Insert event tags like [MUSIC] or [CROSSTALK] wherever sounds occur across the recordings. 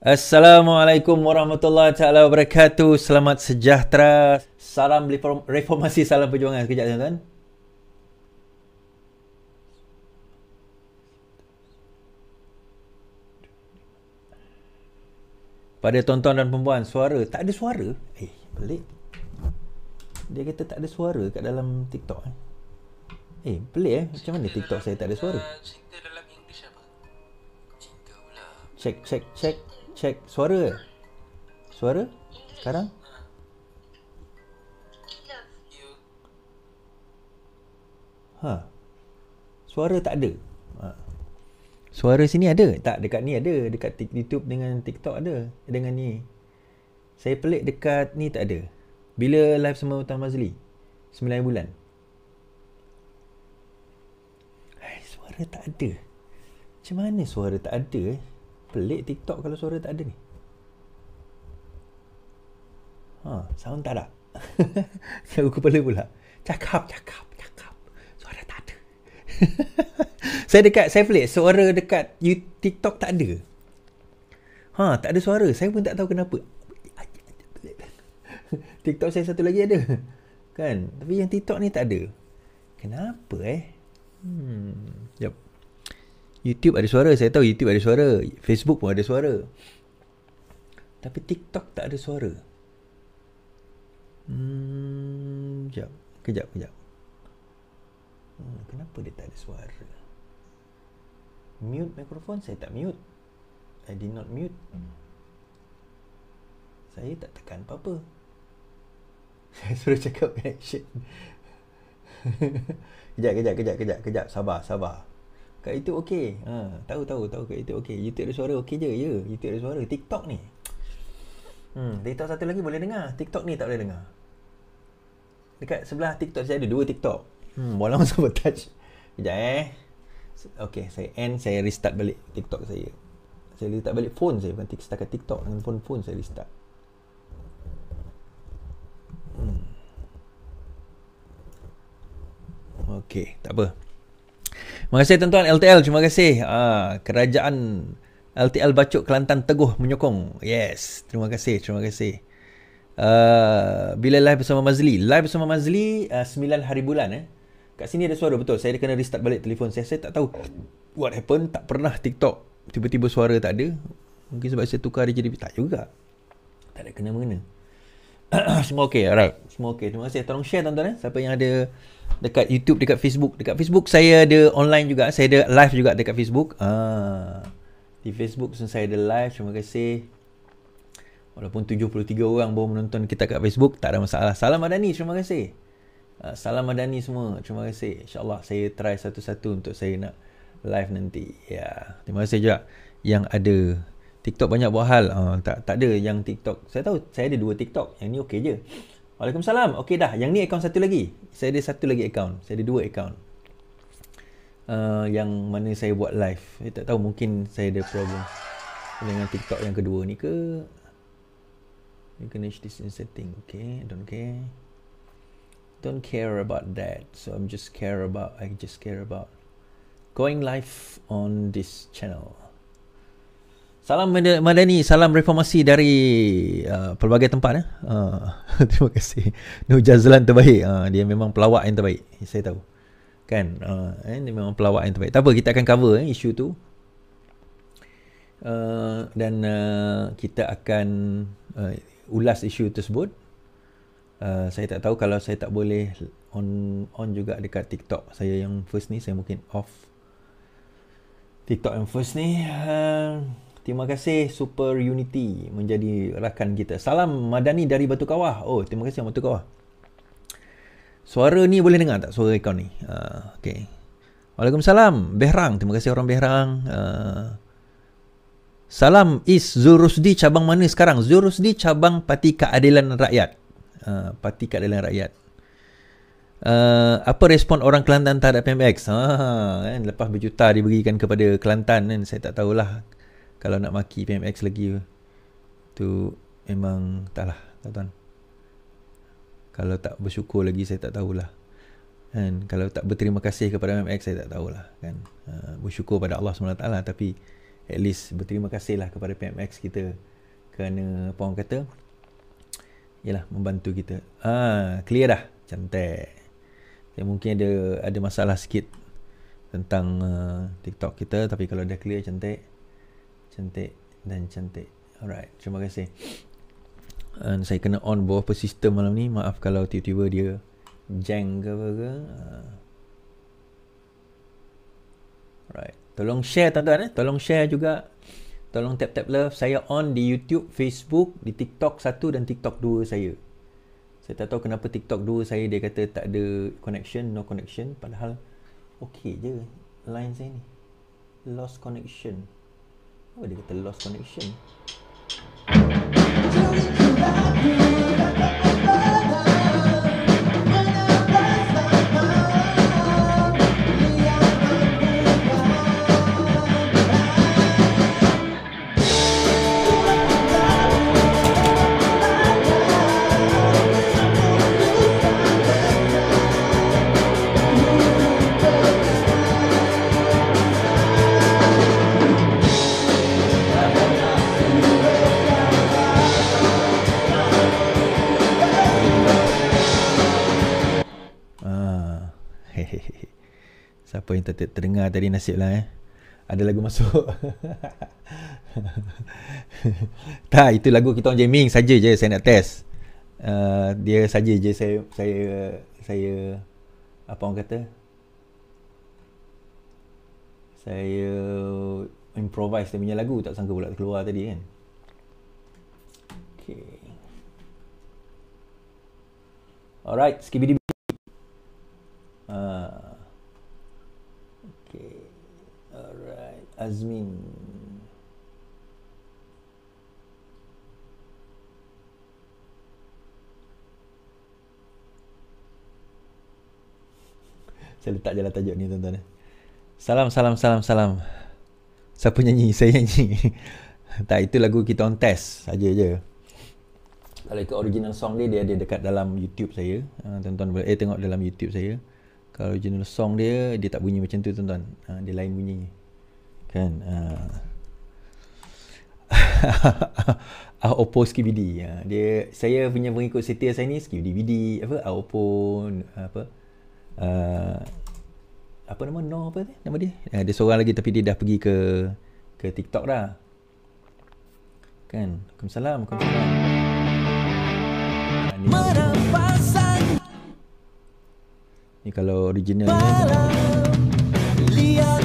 Assalamualaikum warahmatullahi taala wabarakatuh. Selamat sejahtera. Salam reformasi, salam perjuangan sekejap tuan-tuan. Pada tuan-tuan dan perempuan, suara tak ada suara. Eh, pelik. Dia kata tak ada suara kat dalam TikTok eh. Eh, pelik eh. Macam mana TikTok saya tak ada suara? Check check check check suara eh? Suara? Sekarang? Ha. Suara tak ada. Ha. Suara sini ada? Tak, dekat ni ada. Dekat YouTube dengan TikTok ada. Dengan ni. Saya pelik dekat ni tak ada. Bila live sama Utan Mazli? 9 bulan. Hai, suara tak ada. Macam mana suara tak ada eh? pelik TikTok kalau suara tak ada ni. Ha, sound tak ada. [LAUGHS] Saya kepala pula. Cakap, cakap, cakap. Suara tak ada. [LAUGHS] saya dekat, saya pelik. Suara dekat you, TikTok tak ada. Ha, tak ada suara. Saya pun tak tahu kenapa. [LAUGHS] TikTok saya satu lagi ada. Kan? Tapi yang TikTok ni tak ada. Kenapa eh? Hmm. Yep. YouTube ada suara. Saya tahu YouTube ada suara. Facebook pun ada suara. Tapi TikTok tak ada suara. Hmm, jap. Kejap, kejap. Hmm, kenapa dia tak ada suara? Mute mikrofon saya tak mute. I did not mute. Saya tak tekan apa-apa. [LAUGHS] Saya suruh cakap connection. [LAUGHS] [LAUGHS] kejap, kejap, kejap, kejap, kejap. Sabar, sabar. Kat YouTube okey. Ha, tahu tahu tahu kat YouTube okey. YouTube ada suara okey je. Ya, yeah, YouTube ada suara. TikTok ni. Hmm, TikTok satu lagi boleh dengar. TikTok ni tak boleh dengar. Dekat sebelah TikTok saya ada dua TikTok. Hmm, bola masuk ke touch. Kejap eh. Okey, saya end, saya restart balik TikTok saya. Saya restart balik phone saya bukan TikTok setakat TikTok dengan phone phone saya restart. Hmm. Okey, tak apa. Terima kasih tuan-tuan LTL. Terima kasih. Ah, kerajaan LTL Bacuk Kelantan Teguh menyokong. Yes. Terima kasih. Terima kasih. Uh, bila live bersama Mazli? Live bersama Mazli uh, ah, 9 hari bulan eh. Kat sini ada suara betul. Saya kena restart balik telefon saya. Saya tak tahu what happened. Tak pernah TikTok tiba-tiba suara tak ada. Mungkin sebab saya tukar jadi Tak juga. Tak ada kena-mengena. [COUGHS] semua okey alright semua okey terima kasih tolong share tuan-tuan eh siapa yang ada dekat YouTube dekat Facebook dekat Facebook saya ada online juga saya ada live juga dekat Facebook ah di Facebook saya ada live terima kasih walaupun 73 orang baru menonton kita kat Facebook tak ada masalah salam madani terima kasih ah, salam madani semua terima kasih insyaallah saya try satu-satu untuk saya nak live nanti ya terima kasih juga yang ada TikTok banyak buat hal. Uh, tak tak ada yang TikTok. Saya tahu saya ada dua TikTok. Yang ni okey je. Waalaikumsalam. Okey dah. Yang ni akaun satu lagi. Saya ada satu lagi akaun. Saya ada dua akaun. Uh, ah, yang mana saya buat live. Saya tak tahu mungkin saya ada problem dengan TikTok yang kedua ni ke. You can change this in setting. Okay. Don't care. Don't care about that. So I'm just care about I just care about going live on this channel. Salam Madani, salam reformasi dari uh, pelbagai tempat eh. Uh, [LAUGHS] terima kasih. Nur Jazlan terbaik. Uh, dia memang pelawak yang terbaik. Saya tahu. Kan? Uh, eh, dia memang pelawak yang terbaik. Tak apa, kita akan cover eh, isu tu. Uh, dan uh, kita akan uh, ulas isu tersebut. Uh, saya tak tahu kalau saya tak boleh on on juga dekat TikTok. Saya yang first ni saya mungkin off TikTok yang first ni. Uh, Terima kasih Super Unity menjadi rakan kita. Salam Madani dari Batu Kawah. Oh, terima kasih Batu Kawah. Suara ni boleh dengar tak suara kau ni? Uh, ah, okay. Waalaikumsalam. Behrang. Terima kasih orang Behrang. Uh, salam Is Zurusdi cabang mana sekarang? Zurusdi cabang Parti Keadilan Rakyat. Uh, Parti Keadilan Rakyat. Uh, apa respon orang Kelantan terhadap PMX? Ha, kan? Lepas berjuta diberikan kepada Kelantan kan? Saya tak tahulah. lah kalau nak maki PMX lagi tu memang taklah tak tuan kalau tak bersyukur lagi saya tak tahulah And kalau tak berterima kasih kepada PMX saya tak tahulah kan uh, bersyukur pada Allah SWT tapi at least berterima kasih lah kepada PMX kita kerana apa orang kata ialah membantu kita ah clear dah cantik ya, mungkin ada ada masalah sikit tentang uh, TikTok kita tapi kalau dah clear cantik cantik dan cantik alright terima kasih And saya kena on bawah apa sistem malam ni maaf kalau tiba-tiba dia jeng ke apa uh. ke alright tolong share tuan-tuan eh tolong share juga tolong tap tap love saya on di YouTube Facebook di TikTok satu dan TikTok dua saya saya tak tahu kenapa TikTok dua saya dia kata tak ada connection no connection padahal okey je line saya ni lost connection Pwede ka tell loss connection. Siapa yang terdengar tadi nasib lah eh Ada lagu masuk [LAUGHS] Tak itu lagu kita orang jamming saja je saya nak test uh, Dia saja je saya Saya saya Apa orang kata Saya improvise dia punya lagu Tak sangka pula keluar tadi kan Okay Alright, skibidi. Ah, uh. Azmin Saya letak jalan tajuk ni tuan-tuan eh. Salam, salam, salam, salam Siapa nyanyi? [LAUGHS] Saya nyanyi Tak, itu lagu kita on test saja je Kalau ikut original song dia, dia ada dekat dalam YouTube saya ha, Tuan-tuan boleh eh, tengok dalam YouTube saya Kalau original song dia, dia tak bunyi macam tu tuan-tuan ha, Dia lain bunyinya kan uh, uh, [LAUGHS] Oppo ya uh, dia saya punya pengikut setia saya ni SkiBD apa uh, Oppo apa uh, apa nama no apa dia? nama dia ada uh, seorang lagi tapi dia dah pergi ke ke TikTok dah kan Waalaikumsalam Waalaikumsalam Merepasan ni kalau original ni Liar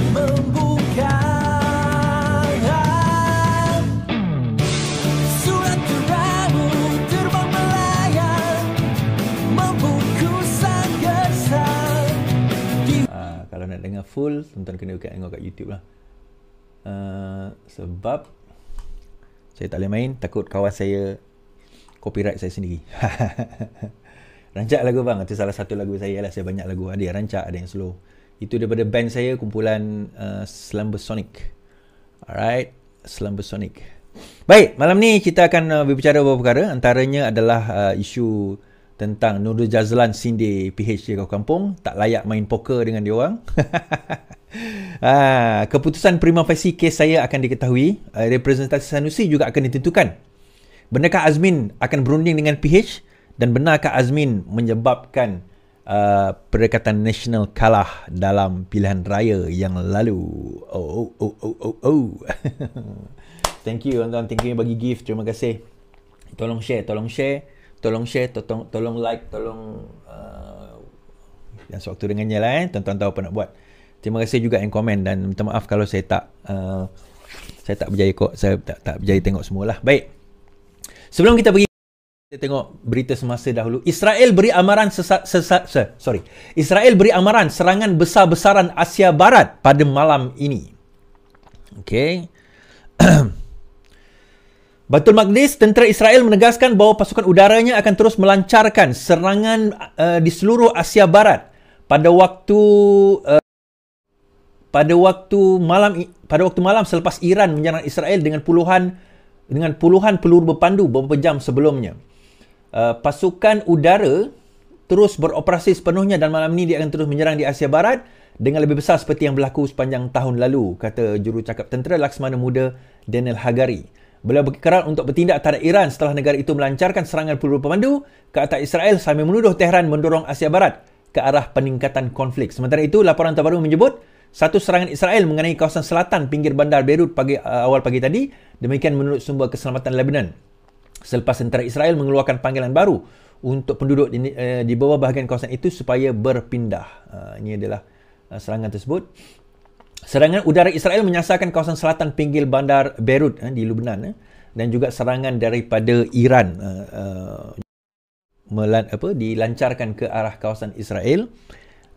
dengar full tuan-tuan kena dekat tengok kat YouTube lah uh, sebab saya tak boleh main takut kawan saya copyright saya sendiri [LAUGHS] rancak lagu bang itu salah satu lagu saya lah saya banyak lagu ada yang rancak ada yang slow itu daripada band saya kumpulan uh, Slumber Sonic alright Slumber Sonic baik malam ni kita akan uh, berbicara beberapa perkara antaranya adalah uh, isu tentang Nurul Jazlan Sindi PhD kau kampung tak layak main poker dengan dia orang. [LAUGHS] ha, keputusan prima facie kes saya akan diketahui, eh, representasi Sanusi juga akan ditentukan. Benarkah Azmin akan berunding dengan PH dan benarkah Azmin menyebabkan uh, Perikatan Nasional kalah dalam pilihan raya yang lalu? Oh oh oh oh oh. oh. [LAUGHS] thank you tuan-tuan, thank you bagi gift. Terima kasih. Tolong share, tolong share tolong share, tolong tolong like, tolong uh, yang sewaktu dengannya lah eh. Tuan-tuan tahu apa nak buat. Terima kasih juga yang komen dan minta maaf kalau saya tak uh, saya tak berjaya kok. Saya tak, tak berjaya tengok semualah. Baik. Sebelum kita pergi kita tengok berita semasa dahulu. Israel beri amaran sesat, sesat, sesat, sorry. Israel beri amaran serangan besar-besaran Asia Barat pada malam ini. Okay. [CLEARS THROAT] Batul Maqdis, tentera Israel menegaskan bahawa pasukan udaranya akan terus melancarkan serangan uh, di seluruh Asia Barat pada waktu uh, pada waktu malam pada waktu malam selepas Iran menyerang Israel dengan puluhan dengan puluhan peluru berpandu beberapa jam sebelumnya. Uh, pasukan udara terus beroperasi sepenuhnya dan malam ini dia akan terus menyerang di Asia Barat dengan lebih besar seperti yang berlaku sepanjang tahun lalu kata jurucakap tentera Laksamana Muda Daniel Hagari. Beliau berkeran untuk bertindak terhadap Iran setelah negara itu melancarkan serangan peluru pemandu ke atas Israel sambil menuduh Tehran mendorong Asia Barat ke arah peningkatan konflik. Sementara itu, laporan terbaru menyebut satu serangan Israel mengenai kawasan selatan pinggir bandar Beirut pagi eh, awal pagi tadi, demikian menurut sumber keselamatan Lebanon. Selepas tentera Israel mengeluarkan panggilan baru untuk penduduk di, eh, di bawah bahagian kawasan itu supaya berpindah. Uh, ini adalah eh, serangan tersebut. Serangan udara Israel menyasarkan kawasan selatan pinggir bandar Beirut eh, di Lebanon, eh, dan juga serangan daripada Iran uh, uh, melan, apa, dilancarkan ke arah kawasan Israel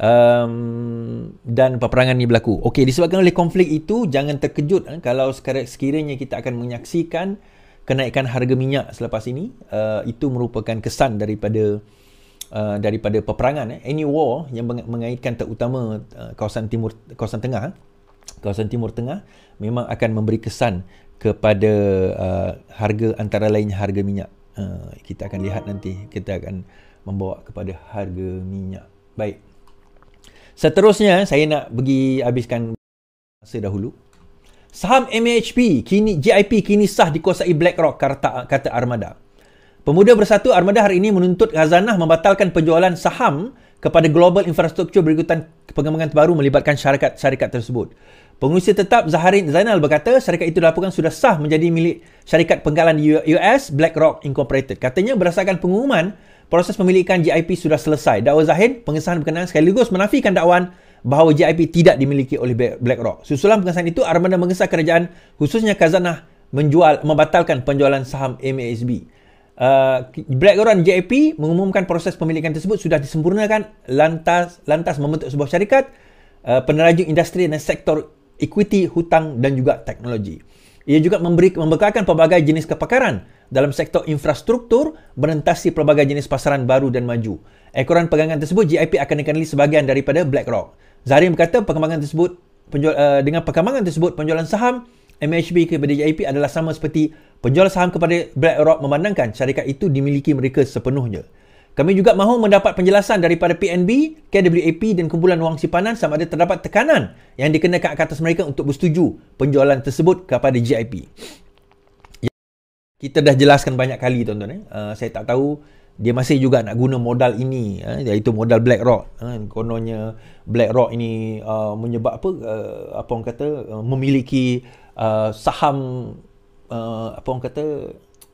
um, dan peperangan ini berlaku. Okey, disebabkan oleh konflik itu, jangan terkejut eh, kalau sekiranya kita akan menyaksikan kenaikan harga minyak selepas ini. Uh, itu merupakan kesan daripada Uh, daripada peperangan eh, any war yang mengaitkan terutama uh, kawasan timur kawasan tengah eh, kawasan Timur Tengah memang akan memberi kesan kepada uh, harga antara lain harga minyak. Uh, kita akan lihat nanti kita akan membawa kepada harga minyak. Baik. Seterusnya saya nak bagi habiskan masa dahulu. Saham MHP kini JIP kini sah dikuasai BlackRock kata, kata Armada. Pemuda Bersatu Armada hari ini menuntut Ghazanah membatalkan penjualan saham kepada global infrastruktur berikutan pengembangan terbaru melibatkan syarikat-syarikat tersebut. Pengurusi tetap Zaharin Zainal berkata syarikat itu dilaporkan sudah sah menjadi milik syarikat penggalan US BlackRock Incorporated. Katanya berdasarkan pengumuman, proses pemilikan GIP sudah selesai. Dakwa Zahid, pengesahan berkenaan sekaligus menafikan dakwaan bahawa GIP tidak dimiliki oleh BlackRock. Susulan pengesahan itu, Armada mengesah kerajaan khususnya Kazanah menjual, membatalkan penjualan saham MASB uh, Black Run JAP mengumumkan proses pemilikan tersebut sudah disempurnakan lantas lantas membentuk sebuah syarikat uh, peneraju industri dan sektor equity, hutang dan juga teknologi. Ia juga memberi membekalkan pelbagai jenis kepakaran dalam sektor infrastruktur berentasi pelbagai jenis pasaran baru dan maju. Ekoran pegangan tersebut GIP akan dikenali sebahagian daripada BlackRock. Zahrin berkata perkembangan tersebut penjual, uh, dengan perkembangan tersebut penjualan saham MHB kepada JIP adalah sama seperti penjual saham kepada BlackRock memandangkan syarikat itu dimiliki mereka sepenuhnya. Kami juga mahu mendapat penjelasan daripada PNB, KWAP dan kumpulan wang simpanan sama ada terdapat tekanan yang dikenakan ke atas mereka untuk bersetuju penjualan tersebut kepada JIP. Ya, kita dah jelaskan banyak kali tuan-tuan. Eh. Uh, saya tak tahu dia masih juga nak guna modal ini eh, iaitu modal BlackRock. Eh. Kononnya BlackRock ini uh, menyebab apa, uh, apa orang kata, uh, memiliki uh, saham uh, apa orang kata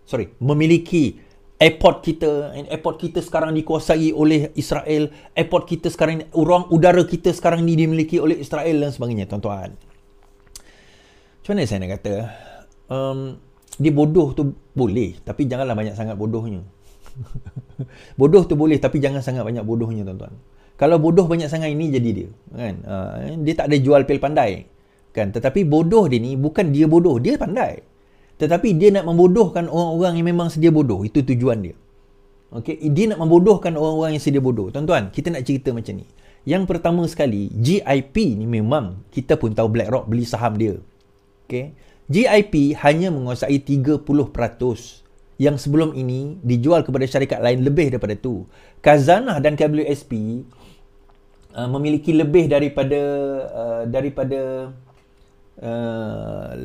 sorry memiliki airport kita and airport kita sekarang dikuasai oleh Israel airport kita sekarang ruang udara kita sekarang ni dimiliki oleh Israel dan sebagainya tuan-tuan macam mana saya nak kata um, dia bodoh tu boleh tapi janganlah banyak sangat bodohnya [LAUGHS] bodoh tu boleh tapi jangan sangat banyak bodohnya tuan-tuan kalau bodoh banyak sangat ini jadi dia kan uh, dia tak ada jual pil pandai kan tetapi bodoh dia ni bukan dia bodoh dia pandai tetapi dia nak membodohkan orang-orang yang memang sedia bodoh itu tujuan dia okey dia nak membodohkan orang-orang yang sedia bodoh tuan-tuan kita nak cerita macam ni yang pertama sekali GIP ni memang kita pun tahu BlackRock beli saham dia okey GIP hanya menguasai 30% yang sebelum ini dijual kepada syarikat lain lebih daripada tu Kazanah dan KWSP Uh, memiliki lebih daripada uh, daripada Eh,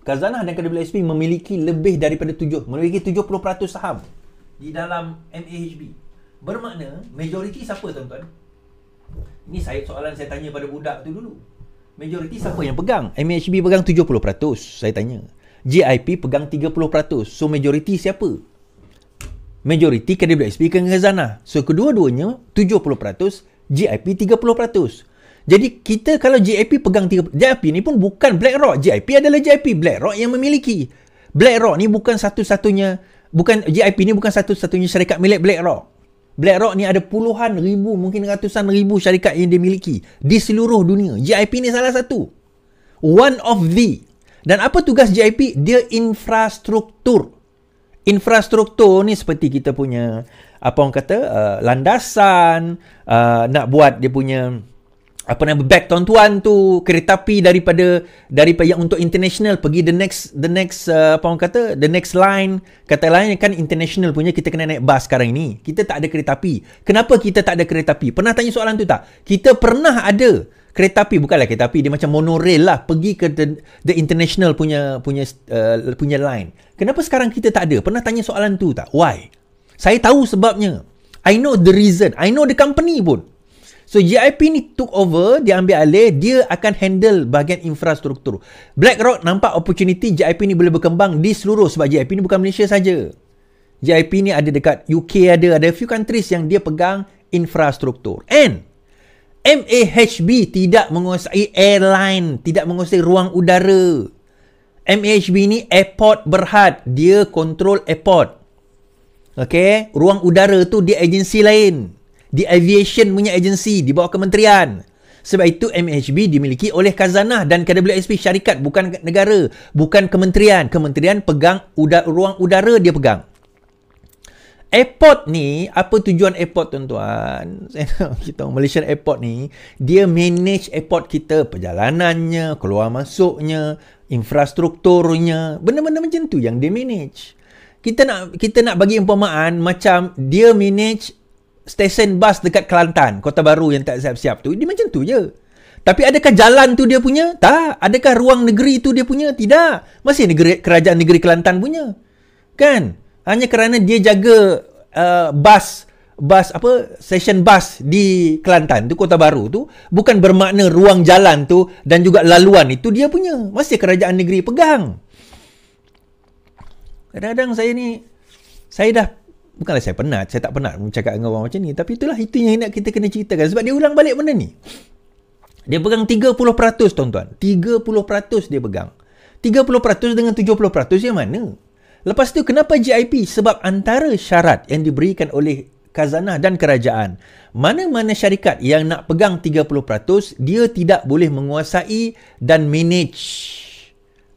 Kazanah dan KWSP memiliki lebih daripada 7 memiliki 70% saham di dalam MAHB. Bermakna majoriti siapa tuan-tuan? Ini saya soalan saya tanya pada budak tu dulu. Majoriti siapa yang pegang? MAHB pegang 70% saya tanya. GIP pegang 30%. So majoriti siapa? Majoriti KWSP dengan Kazanah. So kedua-duanya 70% GIP jadi kita kalau GIP pegang 30%, GIP ni pun bukan BlackRock. GIP adalah GIP, BlackRock yang memiliki. BlackRock ni bukan satu-satunya, bukan GIP ni bukan satu-satunya syarikat milik BlackRock. BlackRock ni ada puluhan ribu, mungkin ratusan ribu syarikat yang dimiliki di seluruh dunia. GIP ni salah satu. One of the. Dan apa tugas GIP? Dia infrastruktur. Infrastruktur ni seperti kita punya apa orang kata uh, landasan uh, nak buat dia punya apa nama back tuan-tuan tu kereta api daripada daripada yang untuk international pergi the next the next uh, apa orang kata the next line kata lain kan international punya kita kena naik bas sekarang ni kita tak ada kereta api kenapa kita tak ada kereta api pernah tanya soalan tu tak kita pernah ada kereta api bukanlah kereta api dia macam monorail lah pergi ke the, the international punya punya uh, punya line kenapa sekarang kita tak ada pernah tanya soalan tu tak why saya tahu sebabnya i know the reason i know the company pun So GIP ni took over, dia ambil alih, dia akan handle bahagian infrastruktur. BlackRock nampak opportunity GIP ni boleh berkembang di seluruh sebab GIP ni bukan Malaysia saja. GIP ni ada dekat UK ada, ada few countries yang dia pegang infrastruktur. And MAHB tidak menguasai airline, tidak menguasai ruang udara. MAHB ni airport berhad, dia kontrol airport. Okay, ruang udara tu dia agensi lain di aviation punya agensi di bawah kementerian. Sebab itu MHB dimiliki oleh Kazanah dan KWSP syarikat bukan negara, bukan kementerian. Kementerian pegang uda- ruang udara dia pegang. Airport ni, apa tujuan airport tuan-tuan? [LAUGHS] Kita Malaysian airport ni, dia manage airport kita, perjalanannya, keluar masuknya, infrastrukturnya, benda-benda macam tu yang dia manage. Kita nak kita nak bagi umpamaan macam dia manage stesen bas dekat Kelantan, Kota Baru yang tak siap-siap tu. Dia macam tu je. Tapi adakah jalan tu dia punya? Tak. Adakah ruang negeri tu dia punya? Tidak. Masih negeri, kerajaan negeri Kelantan punya. Kan? Hanya kerana dia jaga uh, bas bas apa Stesen bus di Kelantan tu Kota Baru tu bukan bermakna ruang jalan tu dan juga laluan itu dia punya masih kerajaan negeri pegang kadang-kadang saya ni saya dah Bukanlah saya penat, saya tak penat cakap dengan orang macam ni. Tapi itulah, itu yang nak kita kena ceritakan. Sebab dia ulang balik benda ni. Dia pegang 30% tuan-tuan. 30% dia pegang. 30% dengan 70% yang mana? Lepas tu kenapa GIP? Sebab antara syarat yang diberikan oleh khazanah dan kerajaan, mana-mana syarikat yang nak pegang 30%, dia tidak boleh menguasai dan manage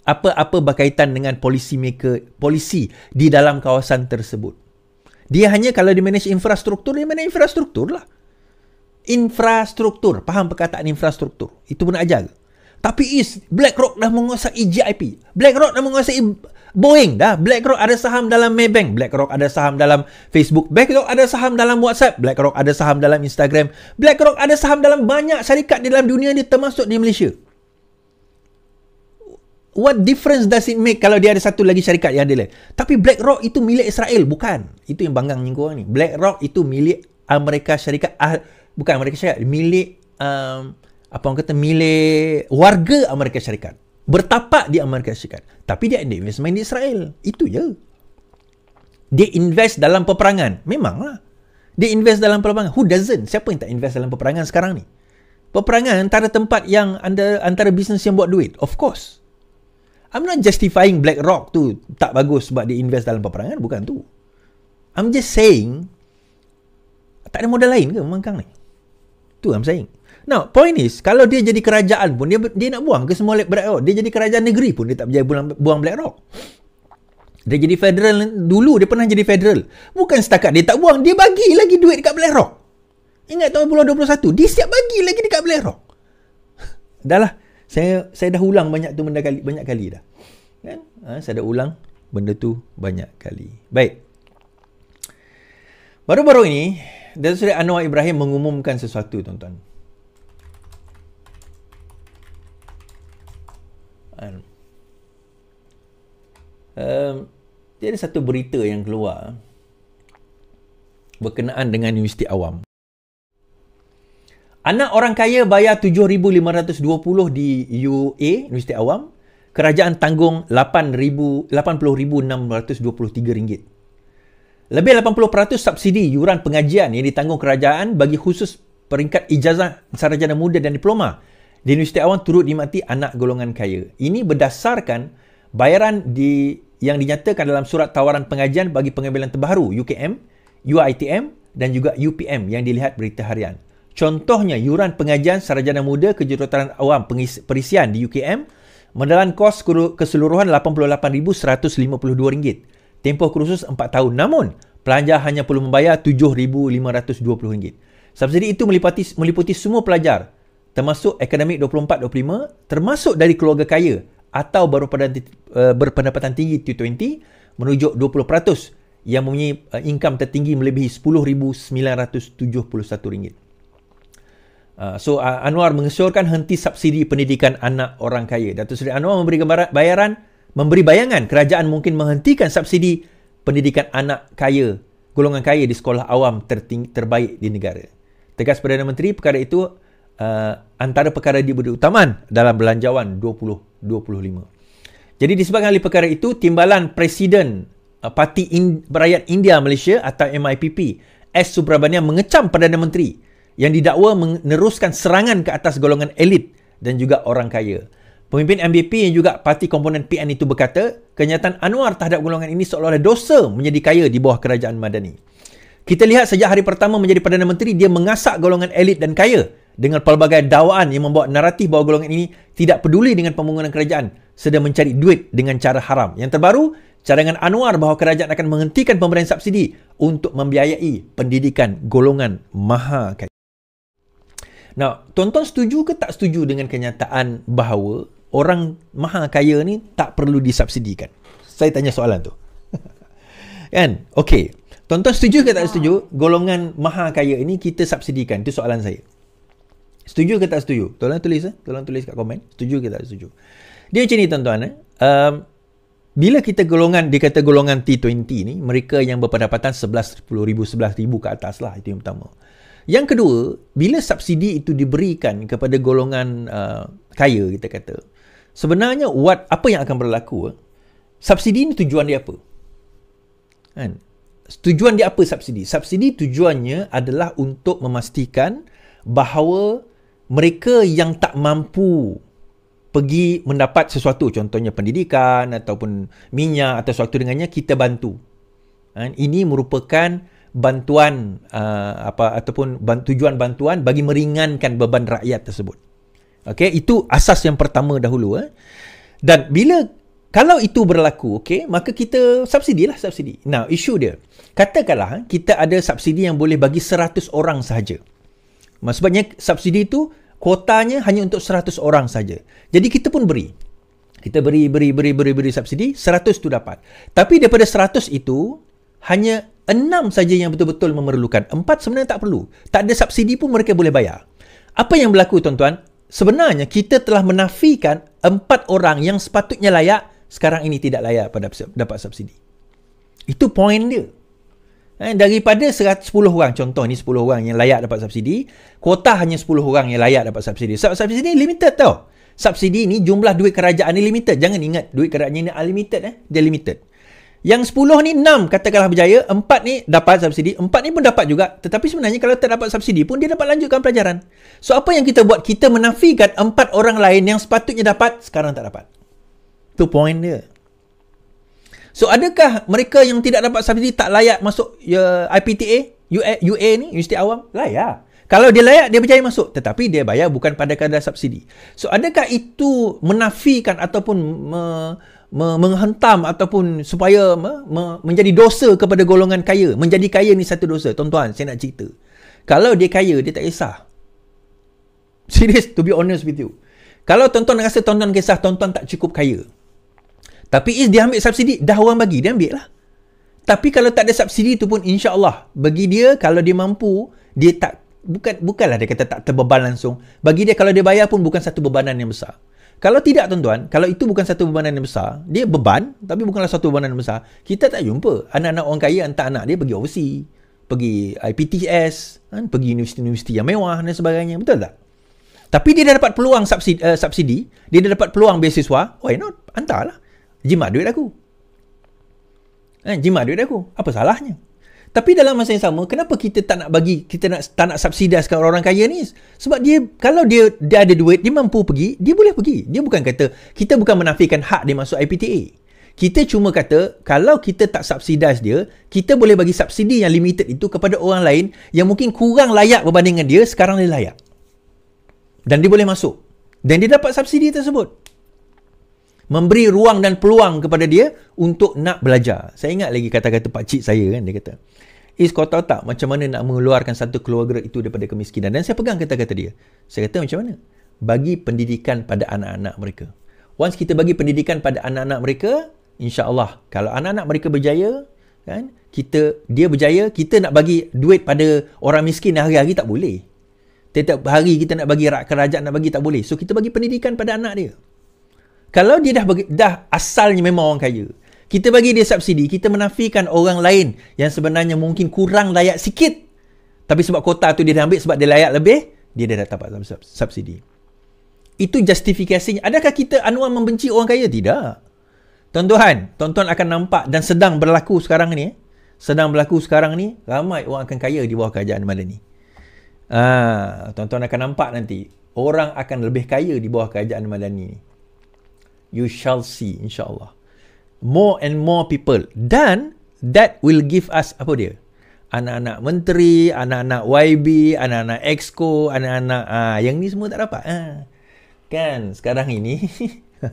apa-apa berkaitan dengan polisi maker, policy di dalam kawasan tersebut. Dia hanya kalau dia manage infrastruktur, dia manage infrastruktur lah. Infrastruktur. Faham perkataan infrastruktur. Itu pun nak ajar ke? Tapi is BlackRock dah menguasai GIP. BlackRock dah menguasai Boeing dah. BlackRock ada saham dalam Maybank. BlackRock ada saham dalam Facebook. BlackRock ada saham dalam WhatsApp. BlackRock ada saham dalam Instagram. BlackRock ada saham dalam banyak syarikat di dalam dunia ni termasuk di Malaysia what difference does it make kalau dia ada satu lagi syarikat yang ada lain? Tapi BlackRock itu milik Israel, bukan. Itu yang banggangnya kau ni. BlackRock itu milik Amerika Syarikat, ah, bukan Amerika Syarikat, milik um, apa orang kata milik warga Amerika Syarikat. Bertapak di Amerika Syarikat. Tapi dia ada investment di Israel. Itu je. Dia invest dalam peperangan. Memanglah. Dia invest dalam peperangan. Who doesn't? Siapa yang tak invest dalam peperangan sekarang ni? Peperangan antara tempat yang anda, antara bisnes yang buat duit. Of course. I'm not justifying BlackRock tu tak bagus sebab dia invest dalam peperangan. Bukan tu. I'm just saying tak ada modal lain ke memangkang ni? Tu I'm saying. Now, point is kalau dia jadi kerajaan pun dia dia nak buang ke semua BlackRock? Dia jadi kerajaan negeri pun dia tak berjaya buang, buang BlackRock. Dia jadi federal dulu. Dia pernah jadi federal. Bukan setakat dia tak buang. Dia bagi lagi duit dekat BlackRock. Ingat tahun 2021. Dia siap bagi lagi dekat BlackRock. [LAUGHS] Dahlah saya saya dah ulang banyak tu benda kali banyak kali dah kan ha, saya dah ulang benda tu banyak kali baik baru-baru ini Datuk Seri Anwar Ibrahim mengumumkan sesuatu tuan-tuan um, dia ada satu berita yang keluar berkenaan dengan universiti awam Anak orang kaya bayar 7520 di UA, Universiti Awam. Kerajaan tanggung 80623 ringgit. Lebih 80% subsidi yuran pengajian yang ditanggung kerajaan bagi khusus peringkat ijazah sarjana muda dan diploma di Universiti Awam turut dimati anak golongan kaya. Ini berdasarkan bayaran di yang dinyatakan dalam surat tawaran pengajian bagi pengambilan terbaru UKM, UITM dan juga UPM yang dilihat berita harian. Contohnya, yuran pengajian sarjana muda kejuruteraan awam perisian di UKM menelan kos keseluruhan RM88,152 tempoh kursus 4 tahun. Namun, pelajar hanya perlu membayar RM7,520. Subsidi itu meliputi, meliputi semua pelajar termasuk akademik 24-25 termasuk dari keluarga kaya atau baru eh, berpendapatan tinggi T20 menunjuk 20% yang mempunyai eh, income tertinggi melebihi RM10,971. Uh, so Anwar mengesyorkan henti subsidi pendidikan anak orang kaya. Datuk Seri Anwar memberi gambaran bayaran memberi bayangan kerajaan mungkin menghentikan subsidi pendidikan anak kaya golongan kaya di sekolah awam terting- terbaik di negara. Tegas Perdana Menteri perkara itu uh, antara perkara di budi utaman dalam belanjawan 2025. Jadi disebabkan oleh perkara itu timbalan Presiden uh, Parti In- Rakyat India Malaysia atau MIPP S Subramania mengecam Perdana Menteri yang didakwa meneruskan serangan ke atas golongan elit dan juga orang kaya. Pemimpin MBP yang juga parti komponen PN itu berkata, kenyataan Anwar terhadap golongan ini seolah-olah dosa menjadi kaya di bawah kerajaan Madani. Kita lihat sejak hari pertama menjadi Perdana Menteri, dia mengasak golongan elit dan kaya dengan pelbagai dawaan yang membawa naratif bahawa golongan ini tidak peduli dengan pembangunan kerajaan sedang mencari duit dengan cara haram. Yang terbaru, cadangan Anwar bahawa kerajaan akan menghentikan pemberian subsidi untuk membiayai pendidikan golongan maha kaya. Nah, tuan-tuan setuju ke tak setuju dengan kenyataan bahawa orang maha kaya ni tak perlu disubsidikan? Saya tanya soalan tu. [LAUGHS] kan? Okey. Tuan-tuan setuju ke tak setuju golongan maha kaya ini kita subsidikan? Itu soalan saya. Setuju ke tak setuju? Tolong tulis eh. Tolong tulis kat komen. Setuju ke tak setuju? Dia macam ni tuan-tuan eh. Um, bila kita golongan, dikata golongan T20 ni, mereka yang berpendapatan 11,000, 11,000 ke atas lah. Itu yang pertama. Yang kedua, bila subsidi itu diberikan kepada golongan uh, kaya kita kata, sebenarnya what apa yang akan berlaku? Eh? Subsidi ini tujuan dia apa? Kan? Tujuan dia apa subsidi? Subsidi tujuannya adalah untuk memastikan bahawa mereka yang tak mampu pergi mendapat sesuatu contohnya pendidikan ataupun minyak atau sesuatu dengannya kita bantu. Kan? Ini merupakan bantuan uh, apa ataupun tujuan bantuan bagi meringankan beban rakyat tersebut. Okey, itu asas yang pertama dahulu eh. Dan bila kalau itu berlaku, okey, maka kita subsidi lah subsidi. Now, isu dia. Katakanlah eh, kita ada subsidi yang boleh bagi 100 orang sahaja. Maksudnya subsidi itu kuotanya hanya untuk 100 orang saja. Jadi kita pun beri. Kita beri beri beri beri beri subsidi 100 tu dapat. Tapi daripada 100 itu hanya enam saja yang betul-betul memerlukan. Empat sebenarnya tak perlu. Tak ada subsidi pun mereka boleh bayar. Apa yang berlaku tuan-tuan? Sebenarnya kita telah menafikan empat orang yang sepatutnya layak sekarang ini tidak layak pada dapat subsidi. Itu poin dia. Eh, daripada 10 orang, contoh ni 10 orang yang layak dapat subsidi, kuota hanya 10 orang yang layak dapat subsidi. Sub subsidi ni limited tau. Subsidi ni jumlah duit kerajaan ni limited. Jangan ingat duit kerajaan ni unlimited eh. Dia limited. Yang 10 ni 6 katakanlah berjaya, 4 ni dapat subsidi, 4 ni pun dapat juga. Tetapi sebenarnya kalau tak dapat subsidi pun dia dapat lanjutkan pelajaran. So apa yang kita buat? Kita menafikan 4 orang lain yang sepatutnya dapat sekarang tak dapat. Tu point dia. So adakah mereka yang tidak dapat subsidi tak layak masuk uh, ya, IPTA, UA, UA ni, universiti awam? Layak. Kalau dia layak, dia berjaya masuk. Tetapi dia bayar bukan pada kadar subsidi. So adakah itu menafikan ataupun me, me- menghentam ataupun supaya me- me- menjadi dosa kepada golongan kaya. Menjadi kaya ni satu dosa. Tuan-tuan, saya nak cerita. Kalau dia kaya, dia tak kisah. Serius, to be honest with you. Kalau tuan-tuan rasa tuan-tuan kisah, tuan-tuan tak cukup kaya. Tapi is dia ambil subsidi, dah orang bagi, dia ambil lah. Tapi kalau tak ada subsidi tu pun insya Allah bagi dia kalau dia mampu dia tak bukan bukanlah dia kata tak terbeban langsung. Bagi dia kalau dia bayar pun bukan satu bebanan yang besar. Kalau tidak tuan-tuan, kalau itu bukan satu bebanan yang besar, dia beban tapi bukanlah satu bebanan yang besar, kita tak jumpa anak-anak orang kaya hantar anak dia pergi overseas, pergi IPTS, kan, pergi universiti-universiti yang mewah dan sebagainya. Betul tak? Tapi dia dah dapat peluang subsidi, uh, subsidi dia dah dapat peluang beasiswa, why not? Hantarlah. Jimat duit aku. Eh, jimat duit aku. Apa salahnya? Tapi dalam masa yang sama, kenapa kita tak nak bagi, kita nak tak nak subsidiaskan orang-orang kaya ni? Sebab dia, kalau dia dia ada duit, dia mampu pergi, dia boleh pergi. Dia bukan kata, kita bukan menafikan hak dia masuk IPTA. Kita cuma kata, kalau kita tak subsidize dia, kita boleh bagi subsidi yang limited itu kepada orang lain yang mungkin kurang layak berbandingkan dia, sekarang dia layak. Dan dia boleh masuk. Dan dia dapat subsidi tersebut. Memberi ruang dan peluang kepada dia untuk nak belajar. Saya ingat lagi kata-kata pakcik saya kan, dia kata. Is kau tahu tak macam mana nak mengeluarkan satu keluarga itu daripada kemiskinan? Dan saya pegang kata-kata dia. Saya kata macam mana? Bagi pendidikan pada anak-anak mereka. Once kita bagi pendidikan pada anak-anak mereka, insyaAllah kalau anak-anak mereka berjaya, kan kita dia berjaya, kita nak bagi duit pada orang miskin hari-hari tak boleh. tiap hari kita nak bagi rak kerajaan nak bagi tak boleh. So kita bagi pendidikan pada anak dia. Kalau dia dah dah asalnya memang orang kaya, kita bagi dia subsidi, kita menafikan orang lain yang sebenarnya mungkin kurang layak sikit. Tapi sebab kota tu dia dah ambil sebab dia layak lebih, dia dah dapat subsidi. Itu justifikasinya. Adakah kita Anwar membenci orang kaya? Tidak. Tuan-tuan, tuan-tuan akan nampak dan sedang berlaku sekarang ni. Eh. Sedang berlaku sekarang ni, ramai orang akan kaya di bawah kerajaan malam ni. Ah, tuan-tuan akan nampak nanti orang akan lebih kaya di bawah kerajaan Madani. You shall see insya-Allah more and more people dan that will give us apa dia anak-anak menteri anak-anak YB anak-anak exco anak-anak ah ha, yang ni semua tak dapat ha. kan sekarang ini [LAUGHS]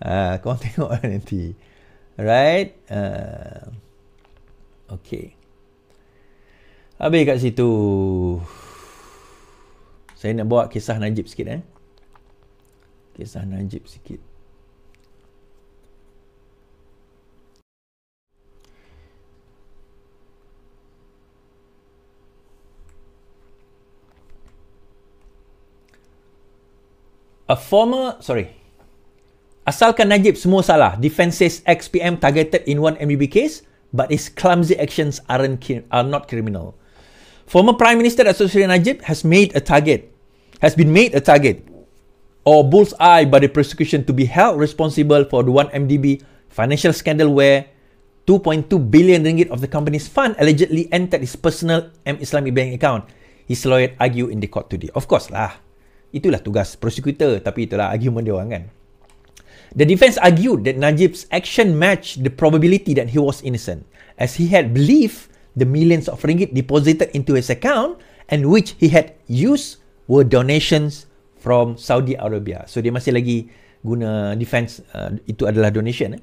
ah ha, kau tengok [LAUGHS] nanti right ah uh, okey Habis kat situ Saya nak bawa kisah Najib sikit eh Kisah Najib sikit A former, sorry. Asalkan Najib semua salah. Defense says XPM targeted in one MUB case, but his clumsy actions aren't are not criminal. Former Prime Minister Associate Najib has made a target, has been made a target or bullseye by the prosecution to be held responsible for the one MDB financial scandal where 2.2 billion ringgit of the company's fund allegedly entered his personal M Islamic bank account. His lawyer argue in the court today. Of course lah itulah tugas prosecutor tapi itulah argument dia orang kan the defense argued that Najib's action matched the probability that he was innocent as he had believed the millions of ringgit deposited into his account and which he had used were donations from Saudi Arabia so dia masih lagi guna defense uh, itu adalah donation eh?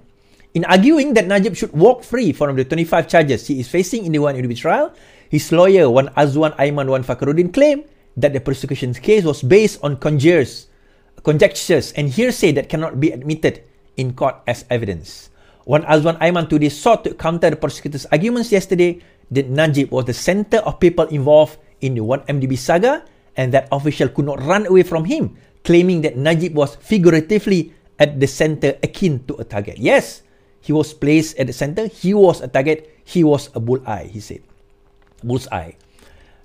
in arguing that Najib should walk free from the 25 charges he is facing in the one UDB trial his lawyer Wan Azwan Aiman Wan Fakhruddin claimed that the prosecution's case was based on conjures, conjectures and hearsay that cannot be admitted in court as evidence. When Azwan Ayman today sought to counter the prosecutor's arguments yesterday, that Najib was the center of people involved in the 1MDB saga and that official could not run away from him, claiming that Najib was figuratively at the center akin to a target. Yes, he was placed at the center, he was a target, he was a bullseye, he said. Bullseye.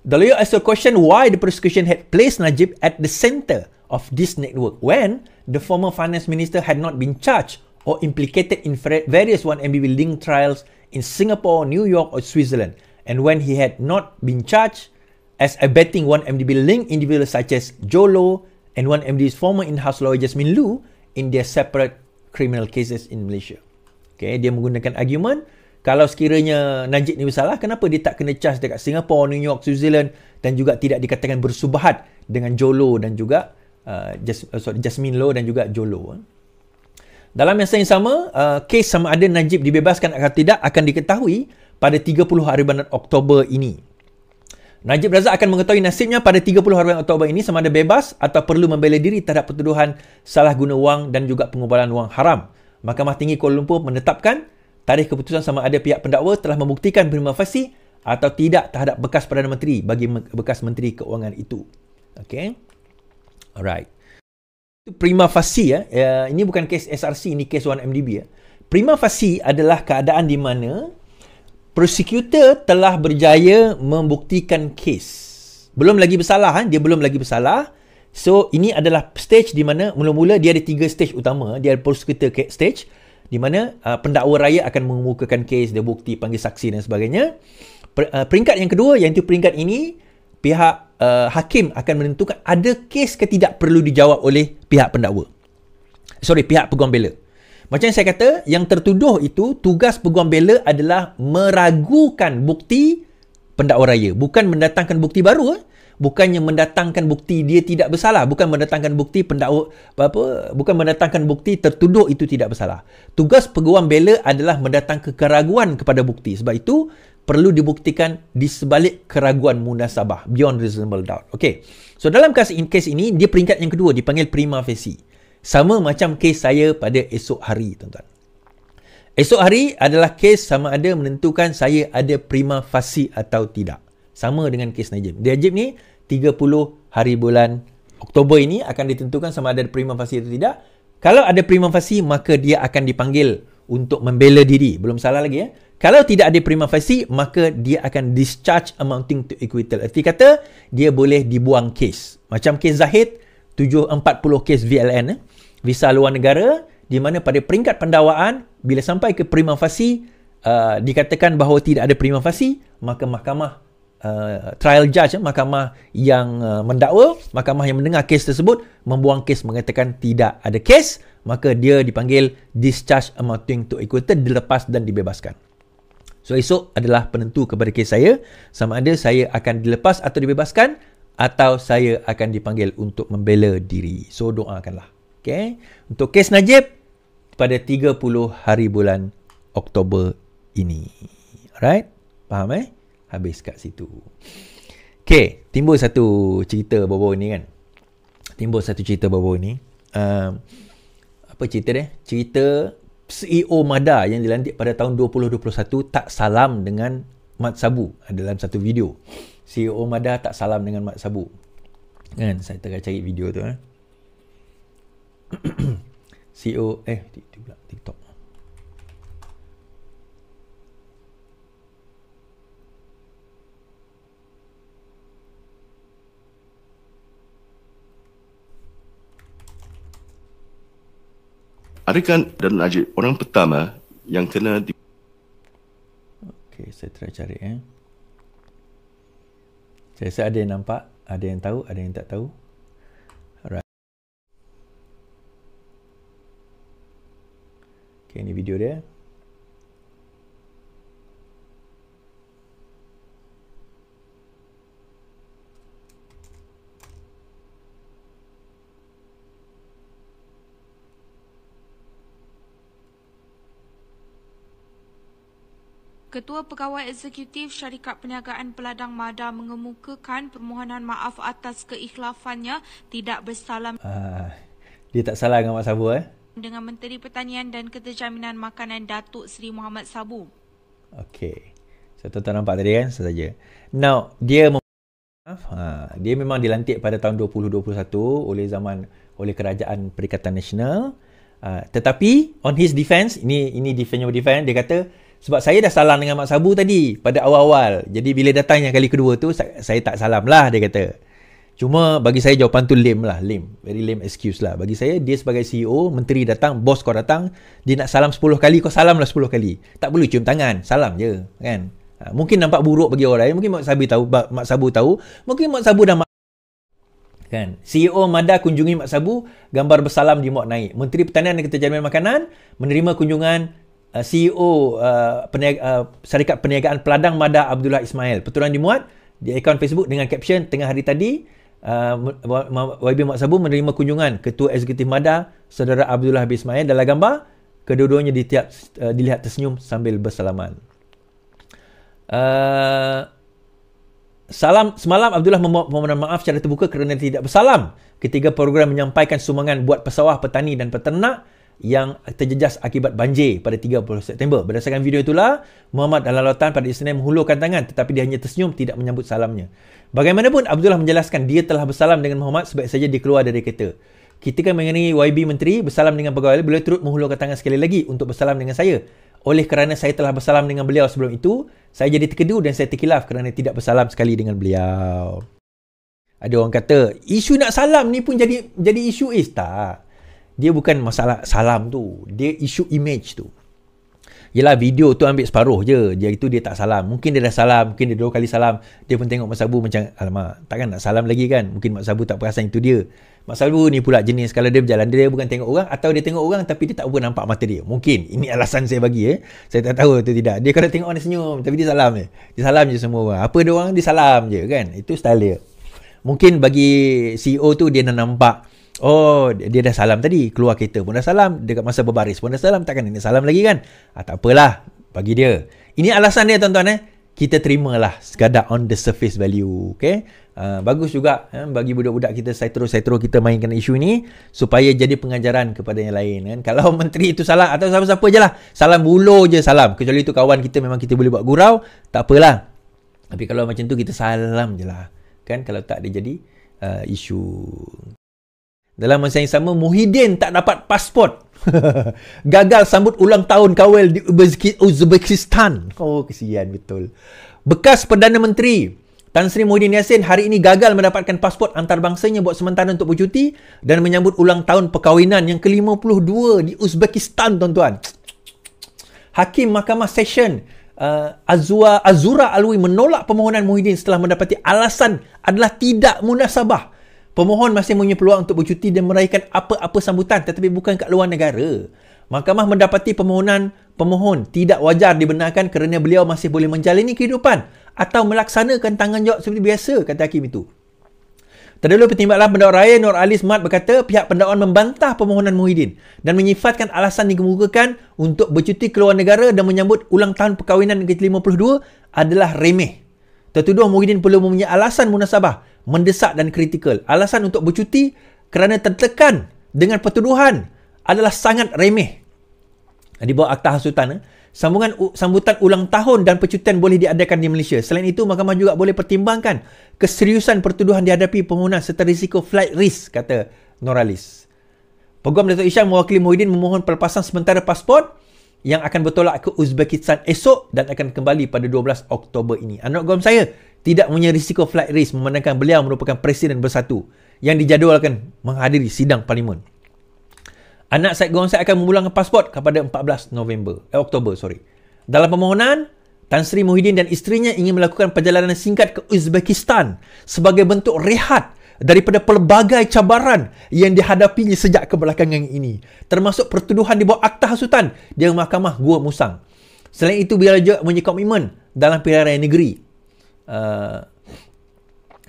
The lawyer asked a question why the prosecution had placed Najib at the center of this network when the former finance minister had not been charged or implicated in various 1MBB linked trials in Singapore, New York or Switzerland and when he had not been charged as abetting 1MDB linked individuals such as Joe Low and 1MDB's former in-house lawyer Jasmine Lu in their separate criminal cases in Malaysia. Okay, dia menggunakan argument kalau sekiranya Najib ni bersalah, kenapa dia tak kena charge dekat Singapore, New York, New Zealand dan juga tidak dikatakan bersubahat dengan Jolo dan juga uh, Jas, uh, sorry, Jasmine Low dan juga Jolo. Eh? Dalam masa yang sama, uh, kes sama ada Najib dibebaskan atau tidak akan diketahui pada 30 hari bulan Oktober ini. Najib Razak akan mengetahui nasibnya pada 30 hari bulan Oktober ini sama ada bebas atau perlu membela diri terhadap pertuduhan salah guna wang dan juga pengubalan wang haram. Mahkamah Tinggi Kuala Lumpur menetapkan tarikh keputusan sama ada pihak pendakwa telah membuktikan prima facie atau tidak terhadap bekas Perdana Menteri bagi bekas Menteri Keuangan itu. Okay. Alright. prima facie ya. ya. Ini bukan kes SRC, ini kes 1MDB ya. Prima facie adalah keadaan di mana prosecutor telah berjaya membuktikan kes. Belum lagi bersalah, kan? dia belum lagi bersalah. So, ini adalah stage di mana mula-mula dia ada tiga stage utama. Dia ada prosecutor stage, di mana uh, pendakwa raya akan mengemukakan kes dia bukti panggil saksi dan sebagainya per, uh, peringkat yang kedua yang itu peringkat ini pihak uh, hakim akan menentukan ada kes ketidak perlu dijawab oleh pihak pendakwa sorry pihak peguam bela macam yang saya kata yang tertuduh itu tugas peguam bela adalah meragukan bukti pendakwa raya bukan mendatangkan bukti baru eh bukannya mendatangkan bukti dia tidak bersalah bukan mendatangkan bukti pendakwa apa bukan mendatangkan bukti tertuduh itu tidak bersalah tugas peguam bela adalah mendatang keraguan kepada bukti sebab itu perlu dibuktikan di sebalik keraguan munasabah beyond reasonable doubt okey so dalam kes in case ini dia peringkat yang kedua dipanggil prima facie sama macam kes saya pada esok hari tuan-tuan esok hari adalah kes sama ada menentukan saya ada prima facie atau tidak sama dengan kes Najib. Najib ni 30 hari bulan Oktober ini akan ditentukan sama ada prima facie atau tidak. Kalau ada prima facie maka dia akan dipanggil untuk membela diri. Belum salah lagi ya. Kalau tidak ada prima facie maka dia akan discharge amounting to equity. Erti kata dia boleh dibuang kes. Macam kes Zahid 740 kes VLN eh. visa luar negara di mana pada peringkat pendawaan bila sampai ke prima facie uh, dikatakan bahawa tidak ada prima facie maka mahkamah Uh, trial judge eh, mahkamah yang uh, mendakwa mahkamah yang mendengar kes tersebut membuang kes mengatakan tidak ada kes maka dia dipanggil discharge amounting to equator dilepas dan dibebaskan so esok adalah penentu kepada kes saya sama ada saya akan dilepas atau dibebaskan atau saya akan dipanggil untuk membela diri so doakanlah okay? untuk kes Najib pada 30 hari bulan Oktober ini alright faham eh habis kat situ. Okay, timbul satu cerita bobo ni kan. Timbul satu cerita bobo ni. Uh, apa cerita dia? Cerita CEO Mada yang dilantik pada tahun 2021 tak salam dengan Mat Sabu dalam satu video. CEO Mada tak salam dengan Mat Sabu. Kan, saya tengah cari video tu. Eh. CEO, [COUGHS] eh, TikTok. Adakah Darul Najib orang pertama yang kena di... Okay, saya try cari eh. Saya rasa ada yang nampak, ada yang tahu, ada yang tak tahu. Alright. Okay, ini video dia. Ketua Pegawai Eksekutif Syarikat Perniagaan Peladang Mada mengemukakan permohonan maaf atas keikhlafannya tidak bersalam. Uh, ah, dia tak salah dengan Mak Sabu eh? Dengan Menteri Pertanian dan Keterjaminan Makanan Datuk Seri Muhammad Sabu. Okey. Saya tuan nampak tadi kan saja. Now, dia mem- ha, dia memang dilantik pada tahun 2021 oleh zaman oleh kerajaan Perikatan Nasional. Uh, tetapi on his defense ini ini defense defense dia kata sebab saya dah salam dengan Mak Sabu tadi pada awal-awal. Jadi bila datangnya kali kedua tu saya tak salam lah dia kata. Cuma bagi saya jawapan tu lame lah, lame. Very lame excuse lah. Bagi saya dia sebagai CEO, menteri datang, bos kau datang, dia nak salam 10 kali, kau salam lah 10 kali. Tak perlu cium tangan, salam je. Kan? Ha, mungkin nampak buruk bagi orang lain, mungkin Mak Sabu tahu, Mak Sabu tahu, mungkin Mak Sabu dah mak kan CEO Mada kunjungi Mak Sabu gambar bersalam di Mak naik Menteri Pertanian dan Ketajaman Makanan menerima kunjungan Uh, CEO uh, peniaga, uh, syarikat perniagaan peladang Mada Abdullah Ismail. Petulan dimuat di akaun Facebook dengan caption tengah hari tadi uh, YB Mat Sabu menerima kunjungan Ketua Eksekutif Mada Saudara Abdullah B. Ismail dalam gambar kedua-duanya ditiap, uh, dilihat tersenyum sambil bersalaman. Uh, salam semalam Abdullah memohon maaf secara terbuka kerana tidak bersalam ketika program menyampaikan sumbangan buat pesawah petani dan peternak yang terjejas akibat banjir pada 30 September. Berdasarkan video itulah, Muhammad dalam lautan pada Isnin menghulurkan tangan tetapi dia hanya tersenyum tidak menyambut salamnya. Bagaimanapun, Abdullah menjelaskan dia telah bersalam dengan Muhammad sebab saja dia keluar dari kereta. Ketika mengenai YB Menteri bersalam dengan pegawai, beliau turut menghulurkan tangan sekali lagi untuk bersalam dengan saya. Oleh kerana saya telah bersalam dengan beliau sebelum itu, saya jadi terkedu dan saya terkilaf kerana tidak bersalam sekali dengan beliau. Ada orang kata, isu nak salam ni pun jadi jadi isu is eh, tak? dia bukan masalah salam tu dia isu image tu Yelah video tu ambil separuh je Dia itu dia tak salam Mungkin dia dah salam Mungkin dia dua kali salam Dia pun tengok Mak Sabu macam Alamak takkan nak salam lagi kan Mungkin Mak Sabu tak perasan itu dia Mak Sabu ni pula jenis Kalau dia berjalan Dia bukan tengok orang Atau dia tengok orang Tapi dia tak pernah nampak mata dia Mungkin Ini alasan saya bagi eh Saya tak tahu atau tidak Dia kalau tengok orang dia senyum Tapi dia salam je Dia salam je semua orang Apa dia orang Dia salam je kan Itu style dia Mungkin bagi CEO tu Dia dah nampak Oh dia dah salam tadi Keluar kereta pun dah salam Dekat masa berbaris pun dah salam Takkan dia salam lagi kan ah, Tak apalah Bagi dia Ini alasan dia tuan-tuan eh Kita terimalah Sekadar on the surface value Okay Uh, bagus juga eh, bagi budak-budak kita saya terus saya terus kita mainkan isu ini supaya jadi pengajaran kepada yang lain kan [LAUGHS] kalau menteri itu salah atau siapa-siapa je lah salam bulu je salam kecuali itu kawan kita memang kita boleh buat gurau tak apalah tapi kalau macam tu kita salam je lah kan kalau tak dia jadi uh, isu dalam masa yang sama, Muhyiddin tak dapat pasport. [LAUGHS] Gagal sambut ulang tahun kawal di Uzbekistan. Oh, kesian betul. Bekas Perdana Menteri, Tan Sri Muhyiddin Yassin hari ini gagal mendapatkan pasport antarabangsanya buat sementara untuk bercuti dan menyambut ulang tahun perkahwinan yang ke-52 di Uzbekistan, tuan-tuan. Hakim Mahkamah Session uh, Azwa Azura Alwi menolak permohonan Muhyiddin setelah mendapati alasan adalah tidak munasabah. Pemohon masih mempunyai peluang untuk bercuti dan meraihkan apa-apa sambutan tetapi bukan kat luar negara. Mahkamah mendapati pemohonan pemohon tidak wajar dibenarkan kerana beliau masih boleh menjalani kehidupan atau melaksanakan tanggungjawab seperti biasa, kata hakim itu. Terdahulu pertimbangan pendakwa raya Nur Ali Smart berkata pihak pendakwaan membantah permohonan Muhyiddin dan menyifatkan alasan yang dikemukakan untuk bercuti ke luar negara dan menyambut ulang tahun perkahwinan ke-52 adalah remeh. Tertuduh Muhyiddin perlu mempunyai alasan munasabah mendesak dan kritikal. Alasan untuk bercuti kerana tertekan dengan pertuduhan adalah sangat remeh. Di bawah Akta Hasutan, eh, sambungan sambutan ulang tahun dan percutian boleh diadakan di Malaysia. Selain itu, mahkamah juga boleh pertimbangkan keseriusan pertuduhan dihadapi pengguna serta risiko flight risk, kata Noralis. Peguam Dato' Ishan mewakili Muhyiddin memohon pelepasan sementara pasport yang akan bertolak ke Uzbekistan esok dan akan kembali pada 12 Oktober ini. Anak gom saya, tidak punya risiko flight risk memandangkan beliau merupakan presiden bersatu yang dijadualkan menghadiri sidang parlimen. Anak Syed Gong akan memulangkan pasport kepada 14 November, eh, Oktober, sorry. Dalam permohonan, Tan Sri Muhyiddin dan isterinya ingin melakukan perjalanan singkat ke Uzbekistan sebagai bentuk rehat daripada pelbagai cabaran yang dihadapinya sejak kebelakangan ini termasuk pertuduhan di bawah akta hasutan di mahkamah Gua Musang. Selain itu, beliau juga punya komitmen dalam pilihan raya negeri uh,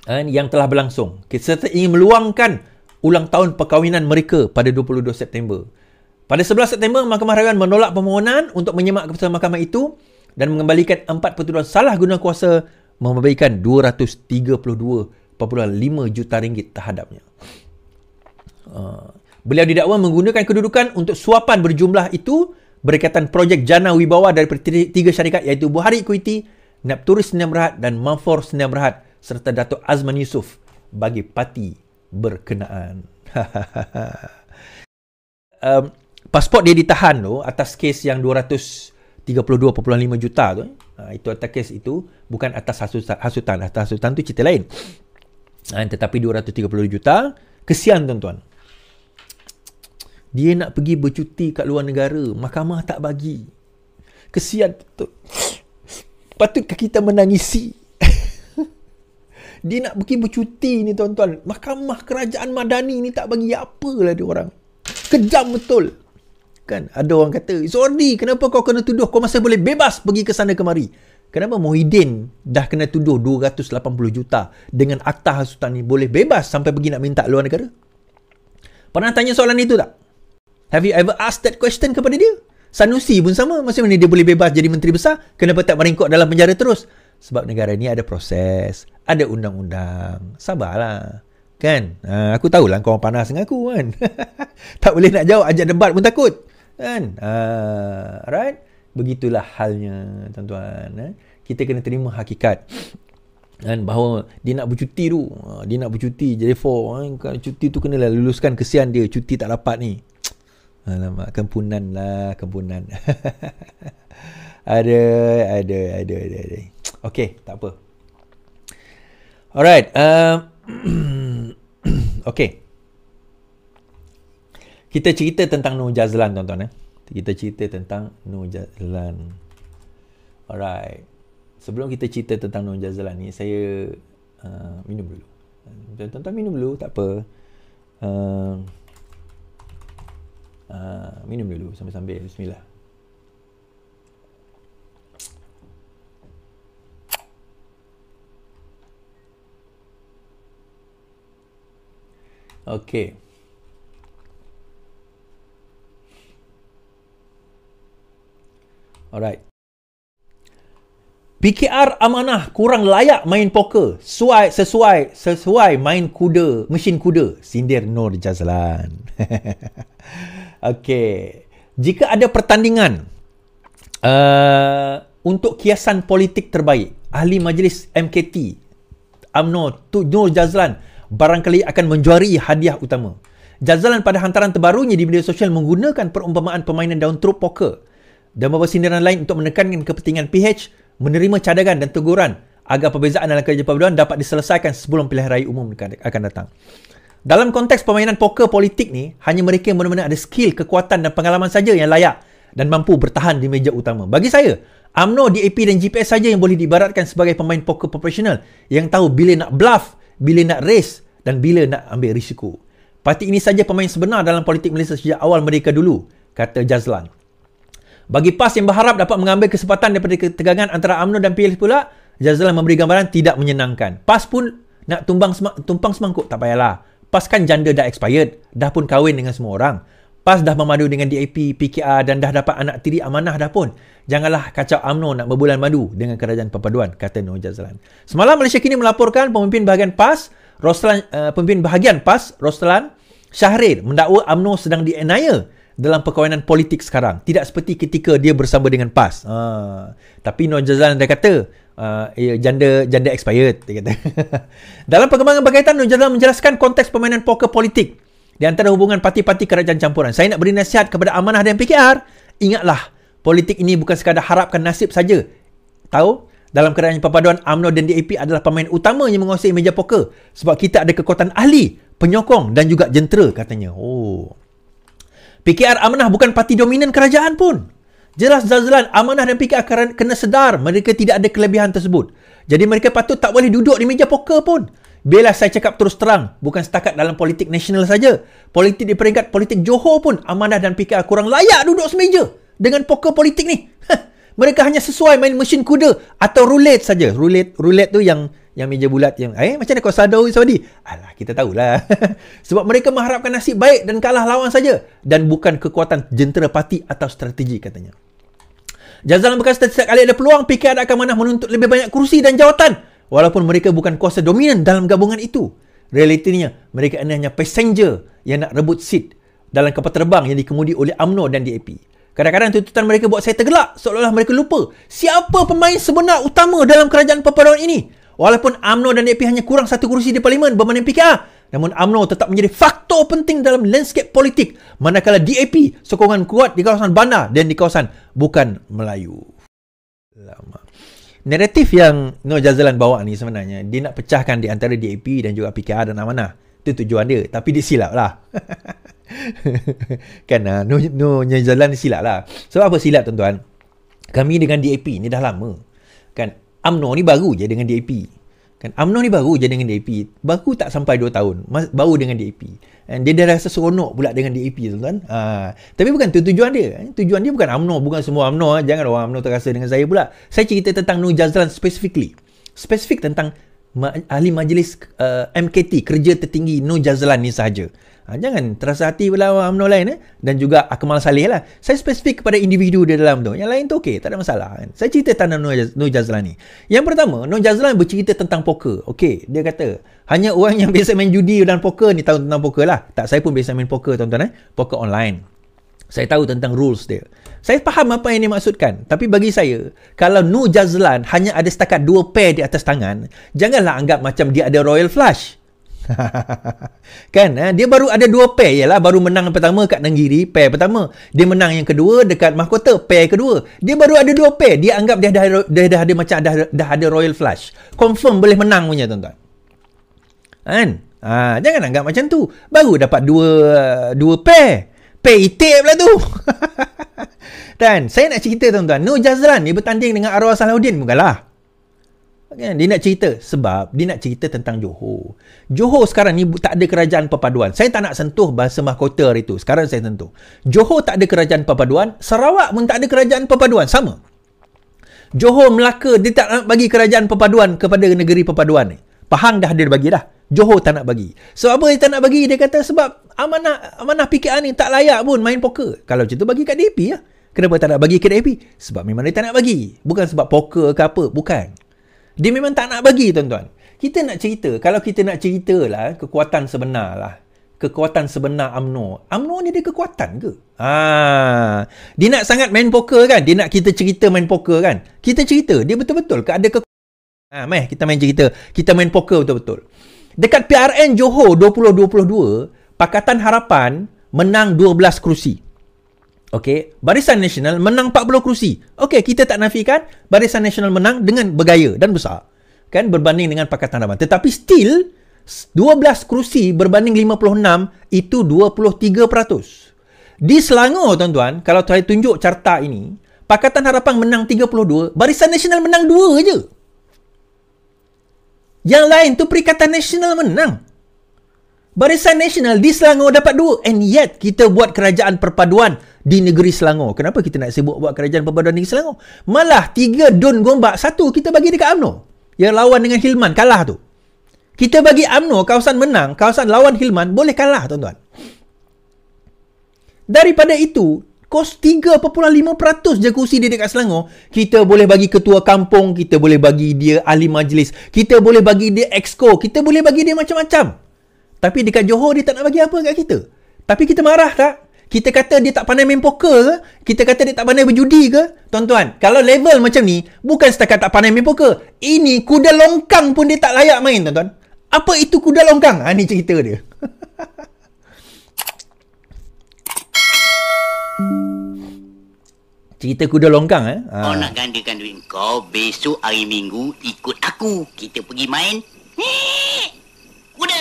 uh, yang telah berlangsung. Okay, serta ingin meluangkan ulang tahun perkahwinan mereka pada 22 September. Pada 11 September, Mahkamah Rakyat menolak permohonan untuk menyemak keputusan mahkamah itu dan mengembalikan empat pertuduhan salah guna kuasa memberikan 232.5 juta ringgit terhadapnya. Uh, beliau didakwa menggunakan kedudukan untuk suapan berjumlah itu berkaitan projek jana wibawa daripada tiga syarikat iaitu Buhari Equity, Nepturis Sdn Berhad dan Manfor Sdn Berhad serta dato Azman Yusof bagi parti berkenaan. [LAUGHS] um, pasport dia ditahan tu atas kes yang 232.5 juta tu. Eh. Ha, itu atas kes itu bukan atas hasutan. Atas hasutan tu cerita lain. Ha, tetapi 232 juta. Kesian tuan-tuan. Dia nak pergi bercuti kat luar negara. Mahkamah tak bagi. Kesian tu. Patutkah kita menangisi? [LAUGHS] dia nak pergi bercuti ni tuan-tuan. Mahkamah kerajaan Madani ni tak bagi apa lah dia orang. Kejam betul. Kan ada orang kata, Zordi kenapa kau kena tuduh kau masih boleh bebas pergi ke sana kemari? Kenapa Muhyiddin dah kena tuduh 280 juta dengan akta hasutan ni boleh bebas sampai pergi nak minta luar negara? Pernah tanya soalan itu tak? Have you ever asked that question kepada dia? Sanusi pun sama. Macam mana dia boleh bebas jadi menteri besar? Kenapa tak meringkuk dalam penjara terus? Sebab negara ni ada proses. Ada undang-undang. Sabarlah. Kan? Uh, aku tahulah kau orang panas dengan aku kan? [LAUGHS] tak boleh nak jawab. Ajak debat pun takut. Kan? Uh, ha, right? Begitulah halnya, tuan-tuan. Eh? Kita kena terima hakikat. Kan? Bahawa dia nak bercuti tu. Ha, dia nak bercuti. Jadi for, eh? cuti tu kenalah luluskan. Kesian dia cuti tak dapat ni. Alamak, kempunan lah, kempunan. [LAUGHS] ada, ada, ada, ada, ada. Okay, tak apa. Alright. Uh, um, [CLEARS THROAT] okay. Kita cerita tentang Nur Jazlan, tuan-tuan. Eh. Kita cerita tentang Nur Jazlan. Alright. Sebelum kita cerita tentang Nur Jazlan ni, saya uh, minum dulu. Tuan-tuan minum dulu, tak apa. Uh, Ah, minum dulu sambil-sambil bismillah Okey. Alright. PKR amanah kurang layak main poker. Sesuai sesuai sesuai main kuda, mesin kuda. Sindir Nur Jazlan. [LAUGHS] Okey. Jika ada pertandingan uh, untuk kiasan politik terbaik, ahli majlis MKT, UMNO, Nur Jazlan, barangkali akan menjuari hadiah utama. Jazlan pada hantaran terbarunya di media sosial menggunakan perumpamaan permainan daun trup poker dan beberapa sindiran lain untuk menekankan kepentingan PH menerima cadangan dan teguran agar perbezaan dalam kerja perpaduan dapat diselesaikan sebelum pilihan raya umum akan datang. Dalam konteks permainan poker politik ni, hanya mereka yang benar-benar ada skill, kekuatan dan pengalaman saja yang layak dan mampu bertahan di meja utama. Bagi saya, Amno, DAP dan GPS saja yang boleh diibaratkan sebagai pemain poker profesional yang tahu bila nak bluff, bila nak race dan bila nak ambil risiko. Parti ini saja pemain sebenar dalam politik Malaysia sejak awal mereka dulu, kata Jazlan. Bagi PAS yang berharap dapat mengambil kesempatan daripada ketegangan antara Amno dan PLS pula, Jazlan memberi gambaran tidak menyenangkan. PAS pun nak tumbang semang- tumpang semangkuk, tak payahlah. Pas kan janda dah expired, dah pun kahwin dengan semua orang. Pas dah memadu dengan DAP, PKR dan dah dapat anak tiri amanah dah pun. Janganlah kacau UMNO nak berbulan madu dengan kerajaan perpaduan, kata Noor Jazlan. Semalam Malaysia kini melaporkan pemimpin bahagian PAS, Roslan, uh, pemimpin bahagian PAS, Roslan Syahrir mendakwa UMNO sedang dienaya dalam perkawinan politik sekarang. Tidak seperti ketika dia bersama dengan PAS. Uh, tapi Noor Jazlan dah kata, uh, janda ya, janda expired dia kata. [LAUGHS] Dalam perkembangan berkaitan Nurjazal menjelaskan konteks permainan poker politik di antara hubungan parti-parti kerajaan campuran. Saya nak beri nasihat kepada Amanah dan PKR, ingatlah politik ini bukan sekadar harapkan nasib saja. Tahu? Dalam kerajaan perpaduan AMNO dan DAP adalah pemain utama yang menguasai meja poker sebab kita ada kekuatan ahli, penyokong dan juga jentera katanya. Oh. PKR Amanah bukan parti dominan kerajaan pun. Jelas Zazlan, amanah dan pikir akan kena sedar mereka tidak ada kelebihan tersebut. Jadi mereka patut tak boleh duduk di meja poker pun. Bila saya cakap terus terang, bukan setakat dalam politik nasional saja. Politik di peringkat politik Johor pun amanah dan PKR kurang layak duduk semeja dengan poker politik ni. [LAUGHS] mereka hanya sesuai main mesin kuda atau roulette saja. Roulette roulette tu yang yang meja bulat yang eh macam mana kau sadar Saudi? Alah kita tahulah. [LAUGHS] Sebab mereka mengharapkan nasib baik dan kalah lawan saja dan bukan kekuatan jentera parti atau strategi katanya. Jazalan berkata setiap kali ada peluang PKR akan mana menuntut lebih banyak kursi dan jawatan walaupun mereka bukan kuasa dominan dalam gabungan itu. Realitinya mereka hanya passenger yang nak rebut seat dalam kapal terbang yang dikemudi oleh amno dan DAP. Kadang-kadang tuntutan mereka buat saya tergelak seolah-olah mereka lupa siapa pemain sebenar utama dalam kerajaan perpaduan ini. Walaupun AMNO dan DAP hanya kurang satu kerusi di parlimen berbanding PKR, namun AMNO tetap menjadi faktor penting dalam landscape politik manakala DAP sokongan kuat di kawasan bandar dan di kawasan bukan Melayu. Lama. Naratif yang No Jazlan bawa ni sebenarnya dia nak pecahkan di antara DAP dan juga PKR dan mana-mana Itu tujuan dia. Tapi dia silap lah. [LAUGHS] kan lah. No, no Jazlan silap lah. Sebab apa silap tuan-tuan? Kami dengan DAP ni dah lama. Kan AMNO ni baru je dengan DAP. Kan AMNO ni baru je dengan DAP. Baru tak sampai 2 tahun baru dengan DAP. And dia dah rasa seronok pula dengan DAP tu kan. Ha. tapi bukan tu tujuan dia. Eh, tujuan dia bukan AMNO, bukan semua UMNO. Eh. Jangan orang AMNO terasa dengan saya pula. Saya cerita tentang Nur Jazlan specifically. specific tentang ahli majlis uh, eh, MKT, kerja tertinggi Nur Jazlan ni saja. Ha, jangan terasa hati pula UMNO lain eh? dan juga Akmal Saleh lah. Saya spesifik kepada individu dia dalam tu. Yang lain tu okey, tak ada masalah. Kan? Saya cerita tentang Nur Jazlan ni. Yang pertama, Nur Jazlan bercerita tentang poker. Okey, dia kata, hanya orang yang biasa main judi dan poker ni tahu tentang poker lah. Tak, saya pun biasa main poker tuan-tuan eh. Poker online. Saya tahu tentang rules dia. Saya faham apa yang maksudkan. Tapi bagi saya, kalau Nur Jazlan hanya ada setakat dua pair di atas tangan, janganlah anggap macam dia ada royal flush. [LAUGHS] kan eh? dia baru ada dua pair ialah baru menang yang pertama kat Nanggiri pair pertama dia menang yang kedua dekat Mahkota pair kedua dia baru ada dua pair dia anggap dia dah dah, dah ada macam dah, dah ada royal flush confirm boleh menang punya tuan-tuan kan ha, jangan anggap macam tu baru dapat dua dua pair pair itik pula tu dan [LAUGHS] saya nak cerita tuan-tuan Nur Jazlan dia bertanding dengan Arwah Salahuddin bukanlah kan? Dia nak cerita sebab dia nak cerita tentang Johor. Johor sekarang ni tak ada kerajaan perpaduan. Saya tak nak sentuh bahasa mahkota hari tu. Sekarang saya sentuh. Johor tak ada kerajaan perpaduan. Sarawak pun tak ada kerajaan perpaduan. Sama. Johor, Melaka, dia tak nak bagi kerajaan perpaduan kepada negeri perpaduan ni. Pahang dah dia bagi dah. Johor tak nak bagi. Sebab apa dia tak nak bagi? Dia kata sebab amanah, amanah PKR ni tak layak pun main poker. Kalau macam tu bagi kat DAP lah. Kenapa tak nak bagi ke DAP? Sebab memang dia tak nak bagi. Bukan sebab poker ke apa. Bukan. Dia memang tak nak bagi tuan-tuan. Kita nak cerita, kalau kita nak ceritalah kekuatan sebenar lah. Kekuatan sebenar UMNO. UMNO ni dia kekuatan ke? Ha. Dia nak sangat main poker kan? Dia nak kita cerita main poker kan? Kita cerita, dia betul-betul ke ada kekuatan? Ha, meh, kita main cerita. Kita main poker betul-betul. Dekat PRN Johor 2022, Pakatan Harapan menang 12 kerusi. Okey, Barisan Nasional menang 40 kerusi. Okey, kita tak nafikan Barisan Nasional menang dengan bergaya dan besar. Kan berbanding dengan Pakatan Harapan. Tetapi still 12 kerusi berbanding 56 itu 23%. Di Selangor tuan-tuan, kalau saya tunjuk carta ini, Pakatan Harapan menang 32, Barisan Nasional menang 2 aje. Yang lain tu Perikatan Nasional menang Barisan Nasional di Selangor dapat dua and yet kita buat kerajaan perpaduan di negeri Selangor. Kenapa kita nak sibuk buat kerajaan perpaduan di Selangor? Malah tiga don Gombak, satu kita bagi dekat UMNO yang lawan dengan Hilman kalah tu. Kita bagi UMNO kawasan menang, kawasan lawan Hilman boleh kalah tuan-tuan. Daripada itu, kos 3.5% je kursi dia dekat Selangor, kita boleh bagi ketua kampung, kita boleh bagi dia ahli majlis, kita boleh bagi dia exco, kita boleh bagi dia macam-macam. Tapi dekat Johor dia tak nak bagi apa kat kita. Tapi kita marah tak? Kita kata dia tak pandai main poker ke? Kita kata dia tak pandai berjudi ke? Tuan-tuan, kalau level macam ni, bukan setakat tak pandai main poker. Ini kuda longkang pun dia tak layak main, tuan-tuan. Apa itu kuda longkang? Ha, ni cerita dia. [LAUGHS] cerita kuda longkang eh. Ha. Kau nak gandakan duit kau, besok hari minggu ikut aku. Kita pergi main. Kuda!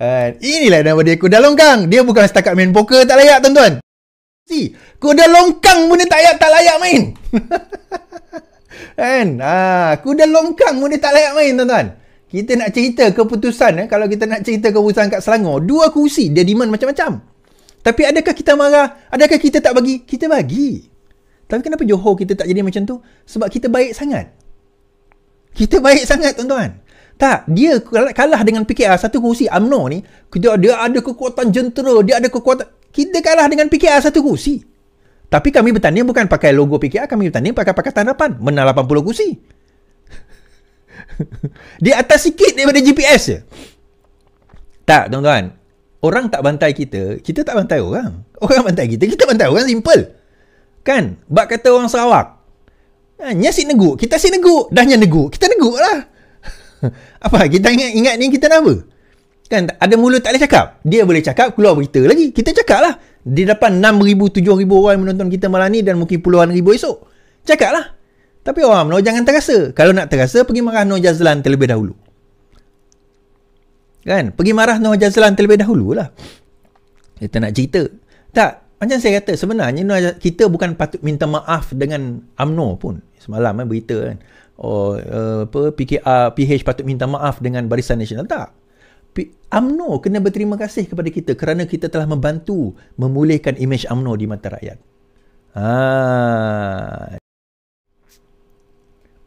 And inilah nama dia Kuda Longkang. Dia bukan setakat main poker tak layak tuan-tuan. Si, Kuda Longkang pun tak layak, tak layak main. [LAUGHS] And, ah, Kuda Longkang pun tak layak main tuan-tuan. Kita nak cerita keputusan eh, kalau kita nak cerita keputusan kat Selangor. Dua kursi, dia demand macam-macam. Tapi adakah kita marah? Adakah kita tak bagi? Kita bagi. Tapi kenapa Johor kita tak jadi macam tu? Sebab kita baik sangat. Kita baik sangat tuan-tuan. Tak, dia kalah dengan PKR satu kursi UMNO ni, dia, dia ada kekuatan jentera, dia ada kekuatan. Kita kalah dengan PKR satu kursi. Tapi kami bertanding bukan pakai logo PKR, kami bertanding pakai Pakatan Harapan. Menang 80 kursi. [LAUGHS] di atas sikit daripada GPS je. Tak, tuan-tuan. Orang tak bantai kita, kita tak bantai orang. Orang bantai kita, kita bantai orang simple. Kan? Bak kata orang Sarawak. Ha, eh, nyasik neguk, kita si neguk. Dahnya neguk, kita neguk lah. [LAUGHS] apa kita ingat ingat ni kita nak apa kan ada mulut tak boleh cakap dia boleh cakap keluar berita lagi kita cakap lah di depan 6,000 7,000 orang menonton kita malam ni dan mungkin puluhan ribu esok cakap lah tapi orang Melayu jangan terasa kalau nak terasa pergi marah Noh Jazlan terlebih dahulu kan pergi marah Noh Jazlan terlebih dahulu lah kita nak cerita tak macam saya kata sebenarnya kita bukan patut minta maaf dengan UMNO pun semalam eh, berita kan oh, eh, apa PKR PH patut minta maaf dengan Barisan Nasional tak UMNO kena berterima kasih kepada kita kerana kita telah membantu memulihkan imej UMNO di mata rakyat. Ha.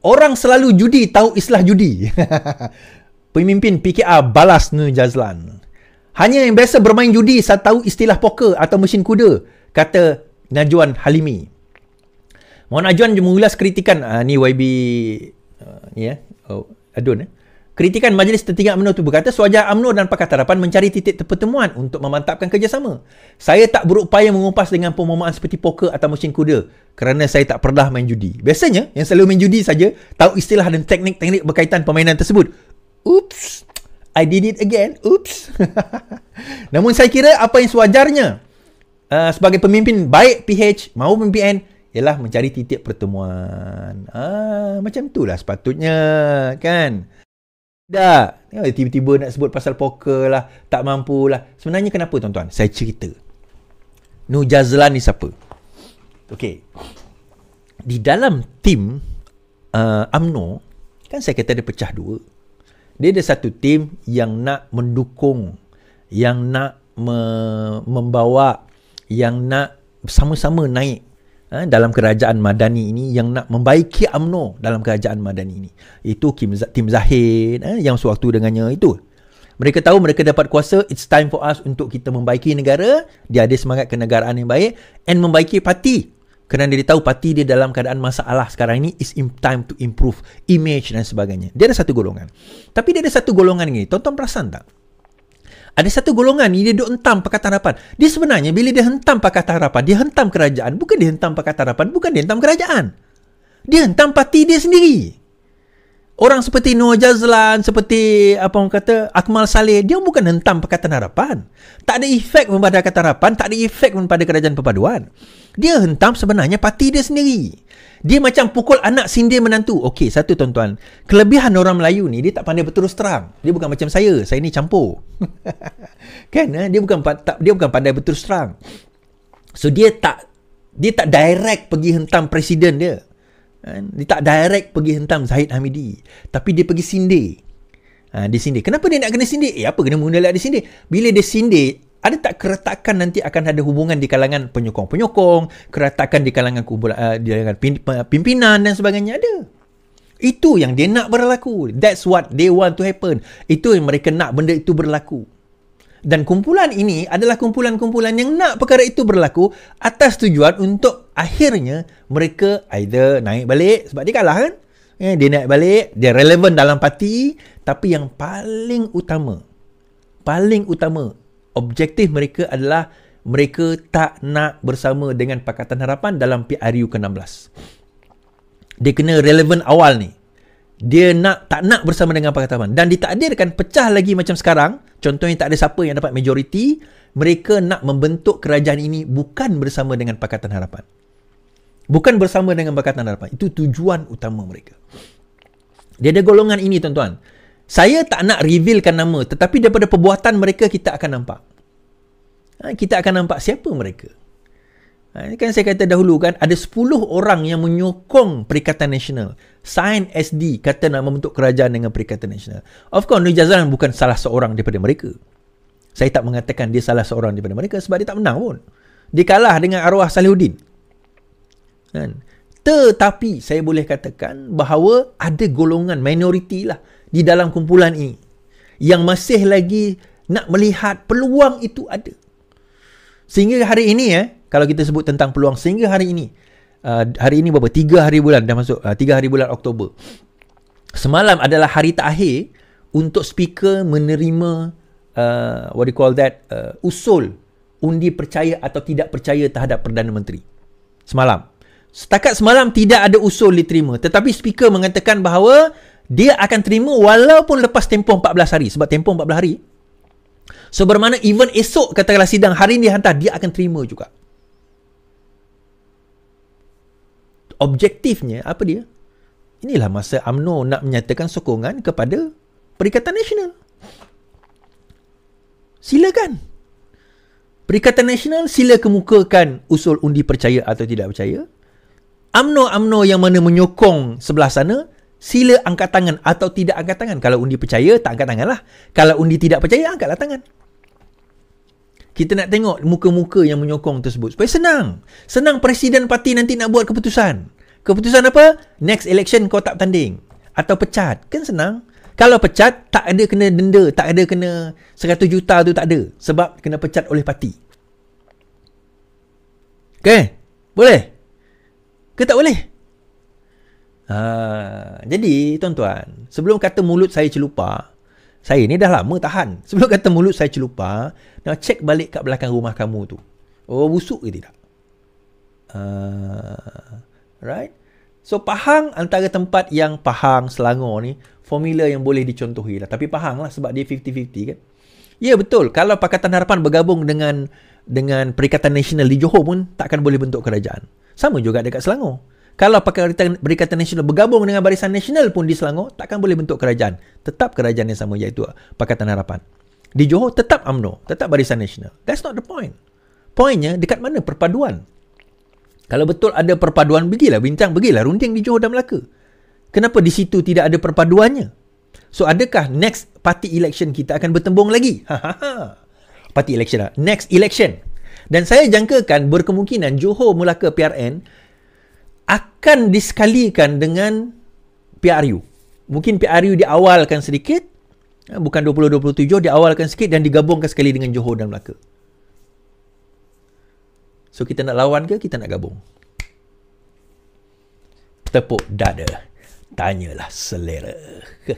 Orang selalu judi tahu istilah judi. [LAUGHS] Pemimpin PKR balas Nur Jazlan. Hanya yang biasa bermain judi saya tahu istilah poker atau mesin kuda, kata Najuan Halimi. Mohon Ajuan mengulas kritikan uh, ni YB uh, ya. Yeah. Eh. Oh, Adun eh. Kritikan Majlis Tertinggi UMNO itu berkata Suaja UMNO dan Pakatan Harapan mencari titik pertemuan untuk memantapkan kerjasama. Saya tak berupaya mengumpas dengan pemahaman seperti poker atau mesin kuda kerana saya tak pernah main judi. Biasanya yang selalu main judi saja tahu istilah dan teknik-teknik berkaitan permainan tersebut. Oops. I did it again. Oops. [LAUGHS] Namun saya kira apa yang sewajarnya uh, sebagai pemimpin baik PH maupun PN ialah mencari titik pertemuan. Ah, macam itulah sepatutnya, kan? Tak. Tiba-tiba nak sebut pasal poker lah. Tak mampu lah. Sebenarnya kenapa, tuan-tuan? Saya cerita. Nujazlan ni siapa? Okey. Di dalam tim uh, UMNO, kan saya kata dia pecah dua. Dia ada satu tim yang nak mendukung, yang nak me- membawa, yang nak sama-sama naik eh, dalam kerajaan Madani ini yang nak membaiki amno dalam kerajaan Madani ini. Itu Kim Z- Tim Zahid eh, yang sewaktu dengannya itu. Mereka tahu mereka dapat kuasa, it's time for us untuk kita membaiki negara, dia ada semangat kenegaraan yang baik and membaiki parti. Kerana dia tahu parti dia dalam keadaan masalah sekarang ini is in time to improve image dan sebagainya. Dia ada satu golongan. Tapi dia ada satu golongan ni. Tonton perasan tak? Ada satu golongan ni dia duk hentam Pakatan Harapan. Dia sebenarnya bila dia hentam Pakatan Harapan, dia hentam kerajaan. Bukan dia hentam Pakatan Harapan, bukan dia hentam kerajaan. Dia hentam parti dia sendiri orang seperti Noah Jazlan, seperti apa orang kata Akmal Saleh, dia bukan hentam Pakatan Harapan. Tak ada efek kepada Pakatan Harapan, tak ada efek kepada Kerajaan Perpaduan. Dia hentam sebenarnya parti dia sendiri. Dia macam pukul anak sindir menantu. Okey, satu tuan-tuan. Kelebihan orang Melayu ni, dia tak pandai berterus terang. Dia bukan macam saya. Saya ni campur. [LAUGHS] kan? Eh? Dia bukan tak, dia bukan pandai berterus terang. So, dia tak dia tak direct pergi hentam presiden dia. Kan? Dia tak direct pergi hentam Zahid Hamidi. Tapi dia pergi sindir. Ha, dia sindir. Kenapa dia nak kena sindir? Eh, apa kena mengundalak dia sindir? Bila dia sindir, ada tak keretakan nanti akan ada hubungan di kalangan penyokong-penyokong, keretakan di kalangan kumpulan, uh, eh, di kalangan pimpinan dan sebagainya ada. Itu yang dia nak berlaku. That's what they want to happen. Itu yang mereka nak benda itu berlaku. Dan kumpulan ini adalah kumpulan-kumpulan yang nak perkara itu berlaku atas tujuan untuk akhirnya mereka either naik balik sebab dia kalah kan? Eh, dia naik balik, dia relevan dalam parti tapi yang paling utama, paling utama objektif mereka adalah mereka tak nak bersama dengan Pakatan Harapan dalam PRU ke-16. Dia kena relevan awal ni. Dia nak tak nak bersama dengan Pakatan Harapan. Dan ditakdirkan pecah lagi macam sekarang, contohnya tak ada siapa yang dapat majoriti, mereka nak membentuk kerajaan ini bukan bersama dengan Pakatan Harapan. Bukan bersama dengan Pakatan Harapan. Itu tujuan utama mereka. Dia ada golongan ini, tuan-tuan. Saya tak nak revealkan nama, tetapi daripada perbuatan mereka, kita akan nampak. Ha, kita akan nampak siapa mereka. Ha, ini kan saya kata dahulu kan, ada 10 orang yang menyokong Perikatan Nasional. Sign SD kata nak membentuk kerajaan dengan Perikatan Nasional. Of course, Nui Jazlan bukan salah seorang daripada mereka. Saya tak mengatakan dia salah seorang daripada mereka sebab dia tak menang pun. Dia kalah dengan arwah Salihuddin. Kan? Tetapi saya boleh katakan bahawa ada golongan minoriti lah di dalam kumpulan ini yang masih lagi nak melihat peluang itu ada. Sehingga hari ini eh, kalau kita sebut tentang peluang sehingga hari ini uh, hari ini berapa 3 hari bulan dah masuk 3 uh, hari bulan Oktober semalam adalah hari terakhir untuk speaker menerima uh, what do you call that uh, usul undi percaya atau tidak percaya terhadap perdana menteri semalam setakat semalam tidak ada usul diterima tetapi speaker mengatakan bahawa dia akan terima walaupun lepas tempoh 14 hari sebab tempoh 14 hari So bermana even esok katakanlah sidang hari ini dihantar dia akan terima juga. objektifnya apa dia? Inilah masa AMNO nak menyatakan sokongan kepada Perikatan Nasional. Silakan. Perikatan Nasional sila kemukakan usul undi percaya atau tidak percaya. AMNO-AMNO yang mana menyokong sebelah sana, sila angkat tangan atau tidak angkat tangan. Kalau undi percaya, tak angkat tangan lah. Kalau undi tidak percaya, angkatlah tangan. Kita nak tengok muka-muka yang menyokong tersebut. Supaya senang. Senang Presiden Parti nanti nak buat keputusan keputusan apa? Next election kau tak tanding atau pecat. Kan senang. Kalau pecat tak ada kena denda, tak ada kena 100 juta tu tak ada sebab kena pecat oleh parti. Okay, Boleh? Ke tak boleh? Ha, jadi tuan-tuan, sebelum kata mulut saya celupa, saya ni dah lama tahan. [LAUGHS] Sebelum kata mulut saya celupa, nak cek balik kat belakang rumah kamu tu. Oh, busuk ke tidak? Ah. Right? So Pahang antara tempat yang Pahang, Selangor ni formula yang boleh dicontohi lah. Tapi Pahang lah sebab dia 50-50 kan. Ya yeah, betul. Kalau Pakatan Harapan bergabung dengan dengan Perikatan Nasional di Johor pun takkan boleh bentuk kerajaan. Sama juga dekat Selangor. Kalau Pakatan Perikatan Nasional bergabung dengan Barisan Nasional pun di Selangor takkan boleh bentuk kerajaan. Tetap kerajaan yang sama iaitu Pakatan Harapan. Di Johor tetap amno, tetap Barisan Nasional. That's not the point. Pointnya dekat mana perpaduan kalau betul ada perpaduan, pergilah bincang, pergilah runding di Johor dan Melaka. Kenapa di situ tidak ada perpaduannya? So, adakah next party election kita akan bertembung lagi? Ha, ha, ha. party election lah. Next election. Dan saya jangkakan berkemungkinan Johor Melaka PRN akan disekalikan dengan PRU. Mungkin PRU diawalkan sedikit, bukan 2027, diawalkan sedikit dan digabungkan sekali dengan Johor dan Melaka. So kita nak lawan ke kita nak gabung? Tepuk dada. Tanyalah selera. [LAUGHS]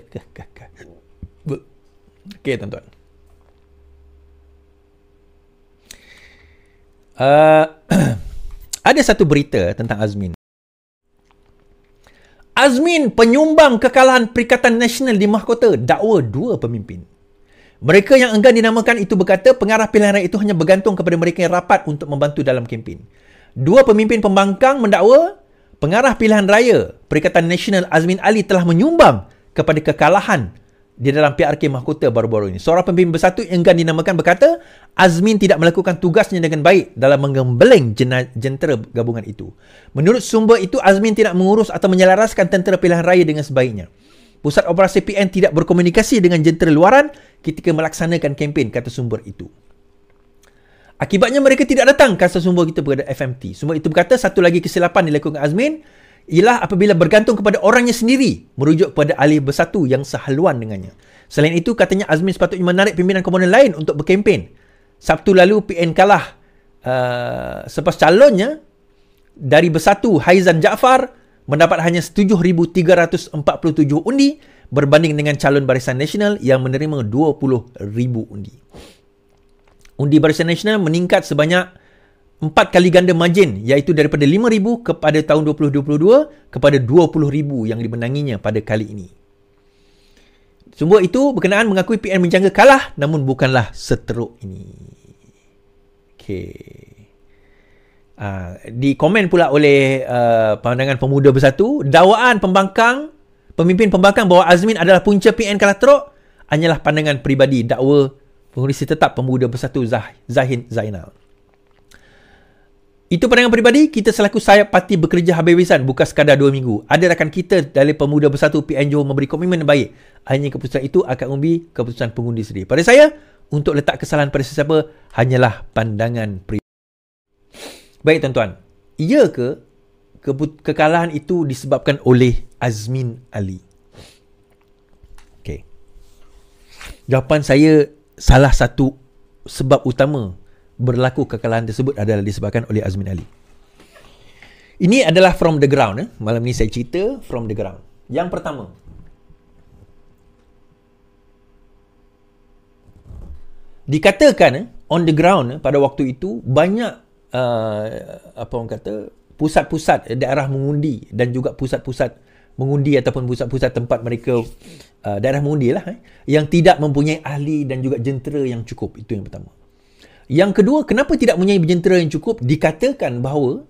okay tuan-tuan. Uh, [CLEARS THROAT] ada satu berita tentang Azmin. Azmin penyumbang kekalahan Perikatan Nasional di Mahkota dakwa dua pemimpin. Mereka yang enggan dinamakan itu berkata pengarah pilihan raya itu hanya bergantung kepada mereka yang rapat untuk membantu dalam kempen. Dua pemimpin pembangkang mendakwa pengarah pilihan raya Perikatan Nasional Azmin Ali telah menyumbang kepada kekalahan di dalam PRK Mahkota baru-baru ini. Seorang pemimpin bersatu yang enggan dinamakan berkata Azmin tidak melakukan tugasnya dengan baik dalam menggembeleng jentera gabungan itu. Menurut sumber itu Azmin tidak mengurus atau menyelaraskan tentera pilihan raya dengan sebaiknya. Pusat operasi PN tidak berkomunikasi dengan jentera luaran ketika melaksanakan kempen kata sumber itu. Akibatnya mereka tidak datang kata sumber kita berada FMT. Sumber itu berkata satu lagi kesilapan dilakukan Azmin ialah apabila bergantung kepada orangnya sendiri merujuk kepada ahli bersatu yang sehaluan dengannya. Selain itu katanya Azmin sepatutnya menarik pimpinan komponen lain untuk berkempen. Sabtu lalu PN kalah uh, selepas calonnya dari bersatu Haizan Jaafar mendapat hanya 7,347 undi berbanding dengan calon Barisan Nasional yang menerima 20,000 undi. Undi Barisan Nasional meningkat sebanyak 4 kali ganda margin iaitu daripada 5,000 kepada tahun 2022 kepada 20,000 yang dimenanginya pada kali ini. Semua itu berkenaan mengakui PN menjangka kalah namun bukanlah seteruk ini. Okay. Uh, di komen pula oleh uh, pandangan pemuda bersatu dakwaan pembangkang pemimpin pembangkang bahawa Azmin adalah punca PN kalah teruk hanyalah pandangan peribadi dakwa pengurusi tetap pemuda bersatu Zah, Zahin Zainal itu pandangan peribadi kita selaku sayap parti bekerja habis-habisan bukan sekadar 2 minggu ada rakan kita dari pemuda bersatu PN Johor memberi komitmen yang baik hanya keputusan itu akan umbi keputusan pengundi sendiri pada saya untuk letak kesalahan pada sesiapa hanyalah pandangan peribadi Baik tuan-tuan, ia ke kekalahan itu disebabkan oleh Azmin Ali? Okay. Jawapan saya salah satu sebab utama berlaku kekalahan tersebut adalah disebabkan oleh Azmin Ali. Ini adalah from the ground. Eh? Malam ini saya cerita from the ground. Yang pertama, dikatakan eh, on the ground eh, pada waktu itu banyak uh, apa orang kata pusat-pusat eh, daerah mengundi dan juga pusat-pusat mengundi ataupun pusat-pusat tempat mereka uh, daerah mengundi lah eh, yang tidak mempunyai ahli dan juga jentera yang cukup itu yang pertama yang kedua kenapa tidak mempunyai jentera yang cukup dikatakan bahawa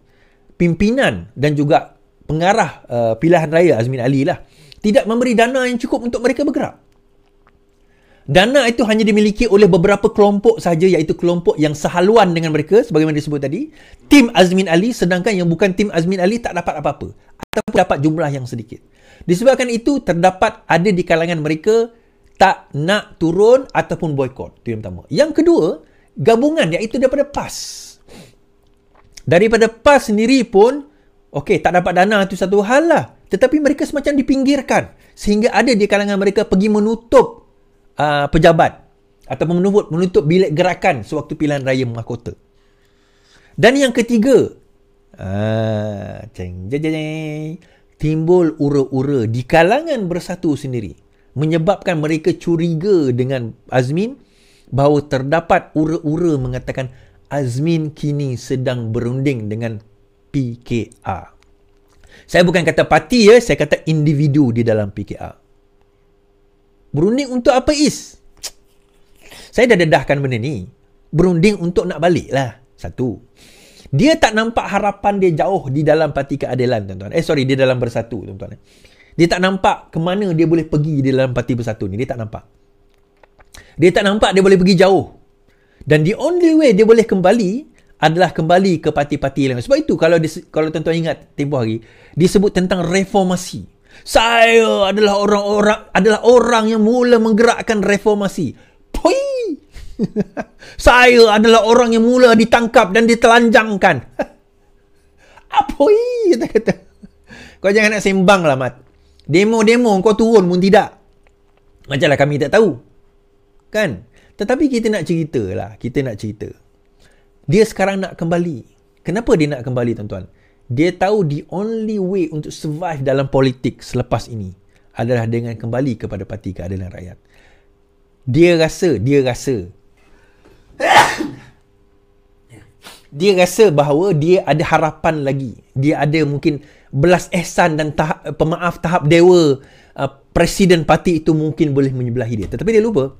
pimpinan dan juga pengarah uh, pilihan raya Azmin Ali lah tidak memberi dana yang cukup untuk mereka bergerak Dana itu hanya dimiliki oleh beberapa kelompok sahaja iaitu kelompok yang sehaluan dengan mereka sebagaimana disebut tadi. Tim Azmin Ali sedangkan yang bukan tim Azmin Ali tak dapat apa-apa. Ataupun dapat jumlah yang sedikit. Disebabkan itu terdapat ada di kalangan mereka tak nak turun ataupun boykot. Itu yang pertama. Yang kedua, gabungan iaitu daripada PAS. Daripada PAS sendiri pun, okey tak dapat dana itu satu hal lah. Tetapi mereka semacam dipinggirkan. Sehingga ada di kalangan mereka pergi menutup uh, pejabat atau menutup menuntut bilik gerakan sewaktu pilihan raya mahkota. Dan yang ketiga, ah, ceng uh, timbul ura-ura di kalangan bersatu sendiri menyebabkan mereka curiga dengan Azmin bahawa terdapat ura-ura mengatakan Azmin kini sedang berunding dengan PKR. Saya bukan kata parti ya, saya kata individu di dalam PKR. Berunding untuk apa is? Saya dah dedahkan benda ni. Berunding untuk nak balik lah. Satu. Dia tak nampak harapan dia jauh di dalam parti keadilan tuan-tuan. Eh sorry, dia dalam bersatu tuan-tuan. Dia tak nampak ke mana dia boleh pergi di dalam parti bersatu ni. Dia tak nampak. Dia tak nampak dia boleh pergi jauh. Dan the only way dia boleh kembali adalah kembali ke parti-parti lain. Sebab itu kalau kalau tuan-tuan ingat tempoh hari, disebut tentang reformasi. Saya adalah orang-orang adalah orang yang mula menggerakkan reformasi. Pui. [LAUGHS] saya adalah orang yang mula ditangkap dan ditelanjangkan. [LAUGHS] Apoi kita kata. Kau jangan nak sembang lah Mat. Demo-demo kau turun pun tidak. Macamlah kami tak tahu. Kan? Tetapi kita nak cerita lah. Kita nak cerita. Dia sekarang nak kembali. Kenapa dia nak kembali tuan-tuan? dia tahu the only way untuk survive dalam politik selepas ini adalah dengan kembali kepada parti keadilan rakyat. Dia rasa, dia rasa. [COUGHS] dia rasa bahawa dia ada harapan lagi. Dia ada mungkin belas ihsan dan tahap, pemaaf tahap dewa uh, presiden parti itu mungkin boleh menyebelahi dia. Tetapi dia lupa.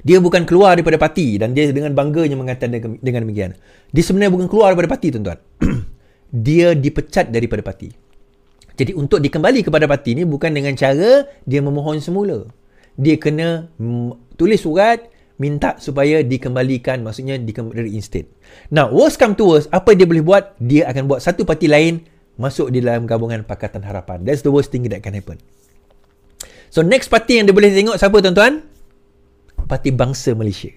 Dia bukan keluar daripada parti dan dia dengan bangganya mengatakan dengan demikian. Dia sebenarnya bukan keluar daripada parti tuan-tuan. [COUGHS] dia dipecat daripada parti. Jadi untuk dikembali kepada parti ni bukan dengan cara dia memohon semula. Dia kena tulis surat minta supaya dikembalikan maksudnya dikembalikan instead. Now, worst come to worst, apa dia boleh buat? Dia akan buat satu parti lain masuk di dalam gabungan Pakatan Harapan. That's the worst thing that can happen. So, next parti yang dia boleh tengok siapa tuan-tuan? Parti Bangsa Malaysia.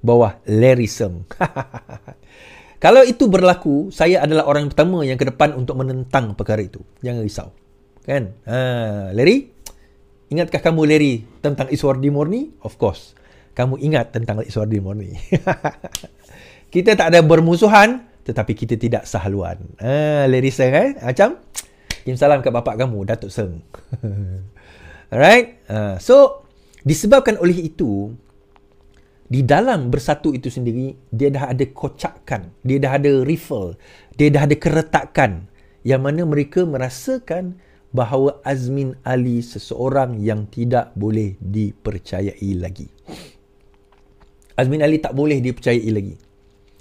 Bawah Larry Seng. [LAUGHS] Kalau itu berlaku, saya adalah orang yang pertama yang ke depan untuk menentang perkara itu. Jangan risau. Kan? Ha, Larry, ingatkah kamu Larry tentang Iswar Dimorni? Of course. Kamu ingat tentang Iswar Dimorni. [LAUGHS] kita tak ada bermusuhan, tetapi kita tidak sahaluan. Ha, Larry Seng, eh? macam? Kim salam kat bapak kamu, Datuk Seng. [LAUGHS] Alright? Ha, so, disebabkan oleh itu, di dalam bersatu itu sendiri dia dah ada kocakkan dia dah ada riffle dia dah ada keretakan yang mana mereka merasakan bahawa Azmin Ali seseorang yang tidak boleh dipercayai lagi Azmin Ali tak boleh dipercayai lagi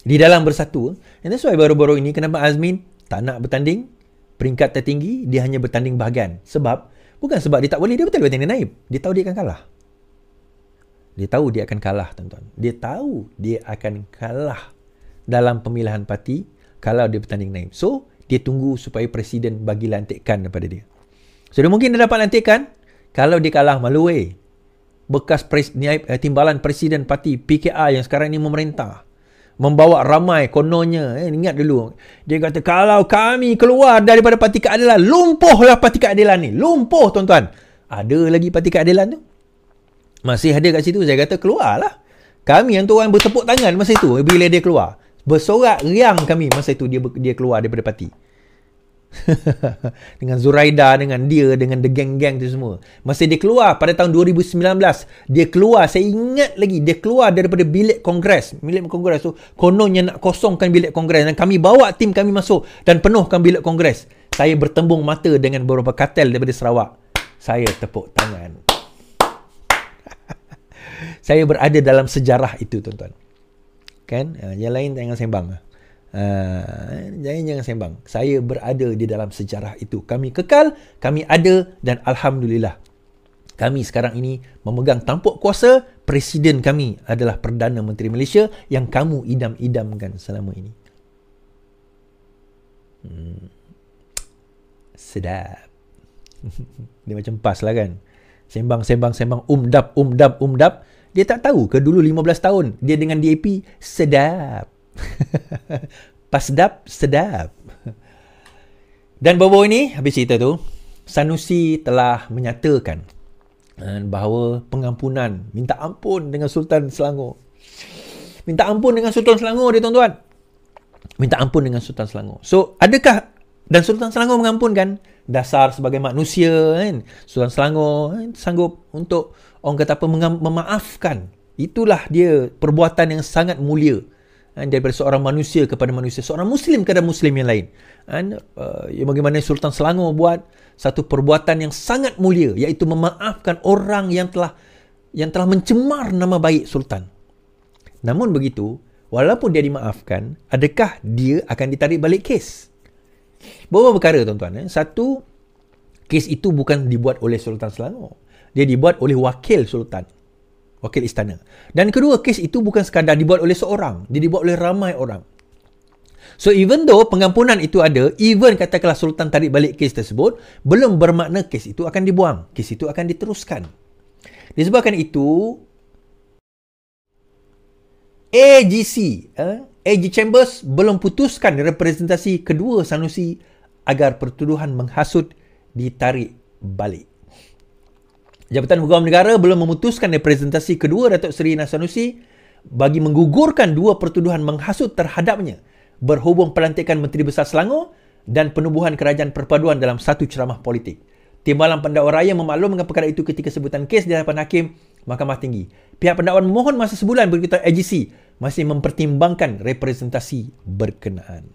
di dalam bersatu and that's why baru-baru ini kenapa Azmin tak nak bertanding peringkat tertinggi dia hanya bertanding bahagian sebab bukan sebab dia tak boleh dia betul-betul dia naib dia tahu dia akan kalah dia tahu dia akan kalah, tuan-tuan. Dia tahu dia akan kalah dalam pemilihan parti kalau dia bertanding naib. So, dia tunggu supaya presiden bagi lantikan daripada dia. So, dia mungkin dia dapat lantikan kalau dia kalah malu eh. Bekas pres, niaib, eh, timbalan presiden parti PKR yang sekarang ini memerintah. Membawa ramai kononnya. Eh, ingat dulu. Dia kata, kalau kami keluar daripada parti keadilan, lumpuhlah parti keadilan ni. Lumpuh, tuan-tuan. Ada lagi parti keadilan tu? masih ada kat situ saya kata keluarlah kami yang tuan bertepuk tangan masa itu bila dia keluar bersorak riang kami masa itu dia dia keluar daripada parti [LAUGHS] dengan Zuraida dengan dia dengan the gang-gang tu semua masa dia keluar pada tahun 2019 dia keluar saya ingat lagi dia keluar daripada bilik kongres bilik kongres tu kononnya nak kosongkan bilik kongres dan kami bawa tim kami masuk dan penuhkan bilik kongres saya bertembung mata dengan beberapa katel daripada Sarawak saya tepuk tangan saya berada dalam sejarah itu tuan-tuan. Kan? Ah, yang lain jangan sembang. Uh, ah, jangan jangan sembang. Saya berada di dalam sejarah itu. Kami kekal, kami ada dan Alhamdulillah. Kami sekarang ini memegang tampuk kuasa, Presiden kami adalah Perdana Menteri Malaysia yang kamu idam-idamkan selama ini. Hmm. Sedap. [LAUGHS] Dia macam pas lah kan. Sembang, sembang, sembang. Umdap, umdap, umdap dia tak tahu ke dulu 15 tahun dia dengan DAP sedap. [LAUGHS] Pas sedap, sedap. Dan bawa ini habis cerita tu, Sanusi telah menyatakan eh, bahawa pengampunan, minta ampun dengan Sultan Selangor. Minta ampun dengan Sultan Selangor dia tuan-tuan. Minta ampun dengan Sultan Selangor. So, adakah dan Sultan Selangor mengampunkan dasar sebagai manusia kan? Sultan Selangor kan, sanggup untuk orang kata apa memaafkan itulah dia perbuatan yang sangat mulia kan, daripada seorang manusia kepada manusia seorang muslim kepada muslim yang lain kan uh, bagaimana sultan selangor buat satu perbuatan yang sangat mulia iaitu memaafkan orang yang telah yang telah mencemar nama baik sultan namun begitu walaupun dia dimaafkan adakah dia akan ditarik balik kes beberapa perkara tuan-tuan eh? satu kes itu bukan dibuat oleh sultan selangor dia dibuat oleh wakil sultan wakil istana dan kedua kes itu bukan sekadar dibuat oleh seorang dia dibuat oleh ramai orang so even though pengampunan itu ada even katakanlah sultan tarik balik kes tersebut belum bermakna kes itu akan dibuang kes itu akan diteruskan disebabkan itu AGC eh, AG Chambers belum putuskan representasi kedua sanusi agar pertuduhan menghasut ditarik balik Jabatan Peguam Negara belum memutuskan representasi kedua Datuk Seri Nasanusi bagi menggugurkan dua pertuduhan menghasut terhadapnya berhubung pelantikan Menteri Besar Selangor dan penubuhan kerajaan perpaduan dalam satu ceramah politik. Timbalan pendakwa raya mengapa perkara itu ketika sebutan kes di hadapan hakim Mahkamah Tinggi. Pihak pendakwa mohon masa sebulan berkaitan AGC masih mempertimbangkan representasi berkenaan.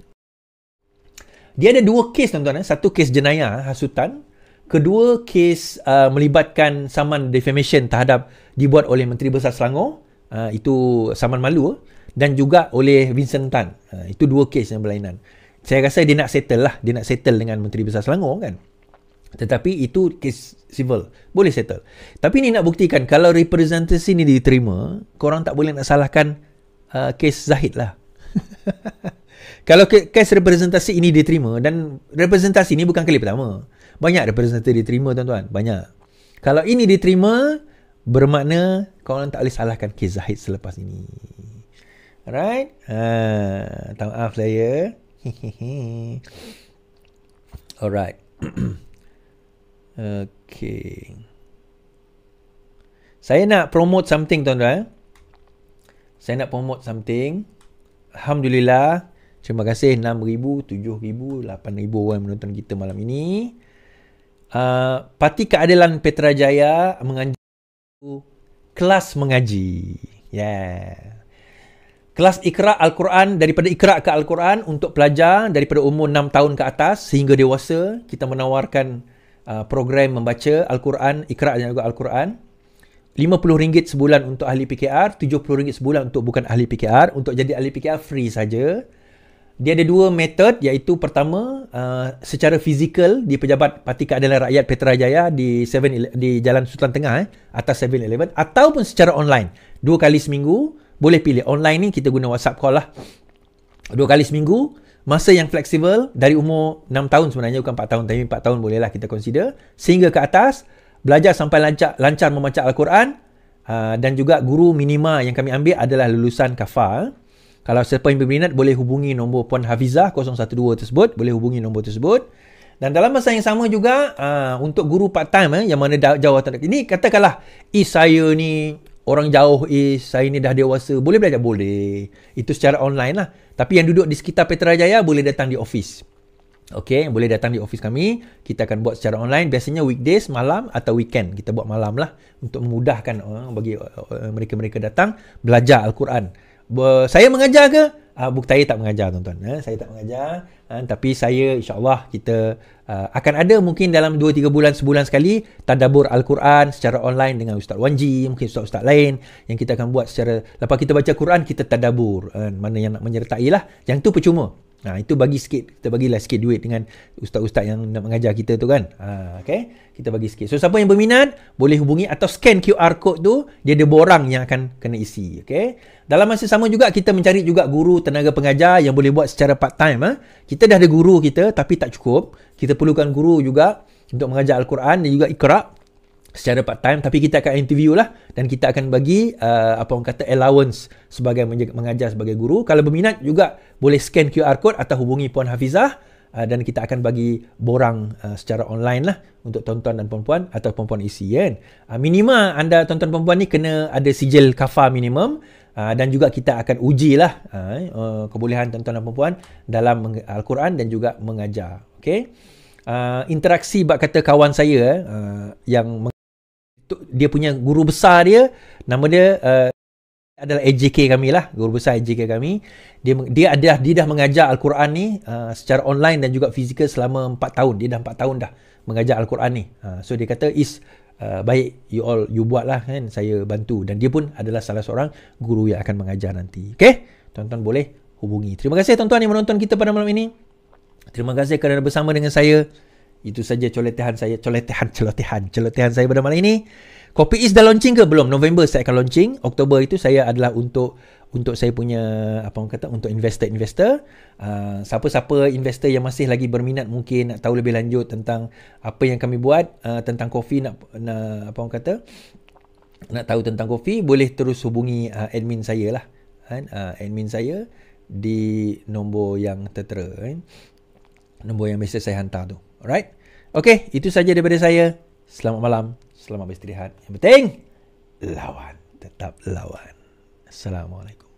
Dia ada dua kes tuan-tuan. Eh. Satu kes jenayah hasutan kedua kes uh, melibatkan saman defamation terhadap dibuat oleh Menteri Besar Selangor uh, itu saman malu dan juga oleh Vincent Tan uh, itu dua kes yang berlainan saya rasa dia nak settle lah dia nak settle dengan Menteri Besar Selangor kan tetapi itu kes civil boleh settle tapi ni nak buktikan kalau representasi ni diterima korang tak boleh nak salahkan uh, kes Zahid lah [LAUGHS] kalau kes representasi ini diterima dan representasi ini bukan kali pertama banyak representative diterima tuan-tuan. Banyak. Kalau ini diterima, bermakna korang tak boleh salahkan kes Zahid selepas ini. Alright? Ha, tak maaf saya. Lah [LAUGHS] Alright. [CLEARS THROAT] okay. Saya nak promote something tuan-tuan. Saya nak promote something. Alhamdulillah. Terima kasih 6,000, 7,000, 8,000 orang menonton kita malam ini. Ah, Parti Keadilan Petra Jaya mengaji kelas mengaji. Yeah. Kelas ikra Al-Quran daripada ikra ke Al-Quran untuk pelajar daripada umur 6 tahun ke atas sehingga dewasa kita menawarkan uh, program membaca Al-Quran, ikra dan juga Al-Quran. RM50 sebulan untuk ahli PKR, RM70 sebulan untuk bukan ahli PKR. Untuk jadi ahli PKR free saja dia ada dua method iaitu pertama uh, secara fizikal di pejabat parti keadilan rakyat Petra Jaya di Seven di Jalan Sultan Tengah eh atas Eleven, ataupun secara online dua kali seminggu boleh pilih online ni kita guna WhatsApp call lah dua kali seminggu masa yang fleksibel dari umur 6 tahun sebenarnya bukan 4 tahun tapi 4 tahun bolehlah kita consider sehingga ke atas belajar sampai lancar, lancar membaca al-Quran uh, dan juga guru minima yang kami ambil adalah lulusan Kafal. eh. Kalau siapa yang berminat boleh hubungi nombor Puan Hafizah 012 tersebut. Boleh hubungi nombor tersebut. Dan dalam masa yang sama juga uh, untuk guru part time eh, yang mana jauh tak Ini katakanlah is saya ni orang jauh is eh, saya ni dah dewasa. Boleh belajar? Boleh. Itu secara online lah. Tapi yang duduk di sekitar Petra Jaya boleh datang di office. Okay, boleh datang di ofis kami. Kita akan buat secara online. Biasanya weekdays, malam atau weekend. Kita buat malam lah untuk memudahkan uh, bagi eh, mereka-mereka uh, datang belajar Al-Quran saya mengajar ke? Ah uh, saya tak mengajar tuan-tuan. Eh, saya tak mengajar. Uh, tapi saya insya-Allah kita uh, akan ada mungkin dalam 2 3 bulan sebulan sekali tadabbur al-Quran secara online dengan Ustaz Wanji, mungkin ustaz-ustaz lain yang kita akan buat secara lepas kita baca Quran kita tadabbur. Uh, mana yang nak menyertailah. Yang tu percuma. Nah ha, itu bagi sikit, kita bagilah sikit duit dengan ustaz-ustaz yang nak mengajar kita tu kan. Ha, okay? Kita bagi sikit. So, siapa yang berminat, boleh hubungi atau scan QR code tu, dia ada borang yang akan kena isi. Okay? Dalam masa sama juga, kita mencari juga guru tenaga pengajar yang boleh buat secara part-time. Ha? Kita dah ada guru kita, tapi tak cukup. Kita perlukan guru juga untuk mengajar Al-Quran dan juga Iqra' secara part time tapi kita akan interview lah dan kita akan bagi uh, apa orang kata allowance sebagai mengajar sebagai guru kalau berminat juga boleh scan QR code atau hubungi puan Hafizah uh, dan kita akan bagi borang uh, secara online lah untuk tuan-tuan dan puan-puan atau puan-puan isi e kan uh, minima anda tuan-tuan puan-puan ni kena ada sijil kafar minimum uh, dan juga kita akan ujilah uh, eh, uh, kebolehan tuan-tuan dan puan-puan dalam al-Quran dan juga mengajar okey uh, interaksi bab kata kawan saya eh, uh, yang dia punya guru besar dia nama dia uh, adalah AJK kami lah guru besar AJK kami dia dia ada dia dah mengajar al-Quran ni uh, secara online dan juga fizikal selama 4 tahun dia dah 4 tahun dah mengajar al-Quran ni uh, so dia kata is uh, baik you all you buatlah kan saya bantu dan dia pun adalah salah seorang guru yang akan mengajar nanti okey tuan-tuan boleh hubungi terima kasih tuan-tuan yang menonton kita pada malam ini terima kasih kerana bersama dengan saya itu saja coletehan saya. Coletehan, [LAUGHS] celotehan, celotehan saya pada malam ini. Kopi is dah launching ke belum? November saya akan launching. Oktober itu saya adalah untuk untuk saya punya apa orang kata untuk investor-investor uh, siapa-siapa investor yang masih lagi berminat mungkin nak tahu lebih lanjut tentang apa yang kami buat uh, tentang kopi nak, nak apa orang kata nak tahu tentang kopi boleh terus hubungi uh, admin saya lah kan uh, admin saya di nombor yang tertera kan nombor yang mesej saya hantar tu Alright. Okay, itu saja daripada saya. Selamat malam. Selamat beristirahat. Yang penting, lawan. Tetap lawan. Assalamualaikum.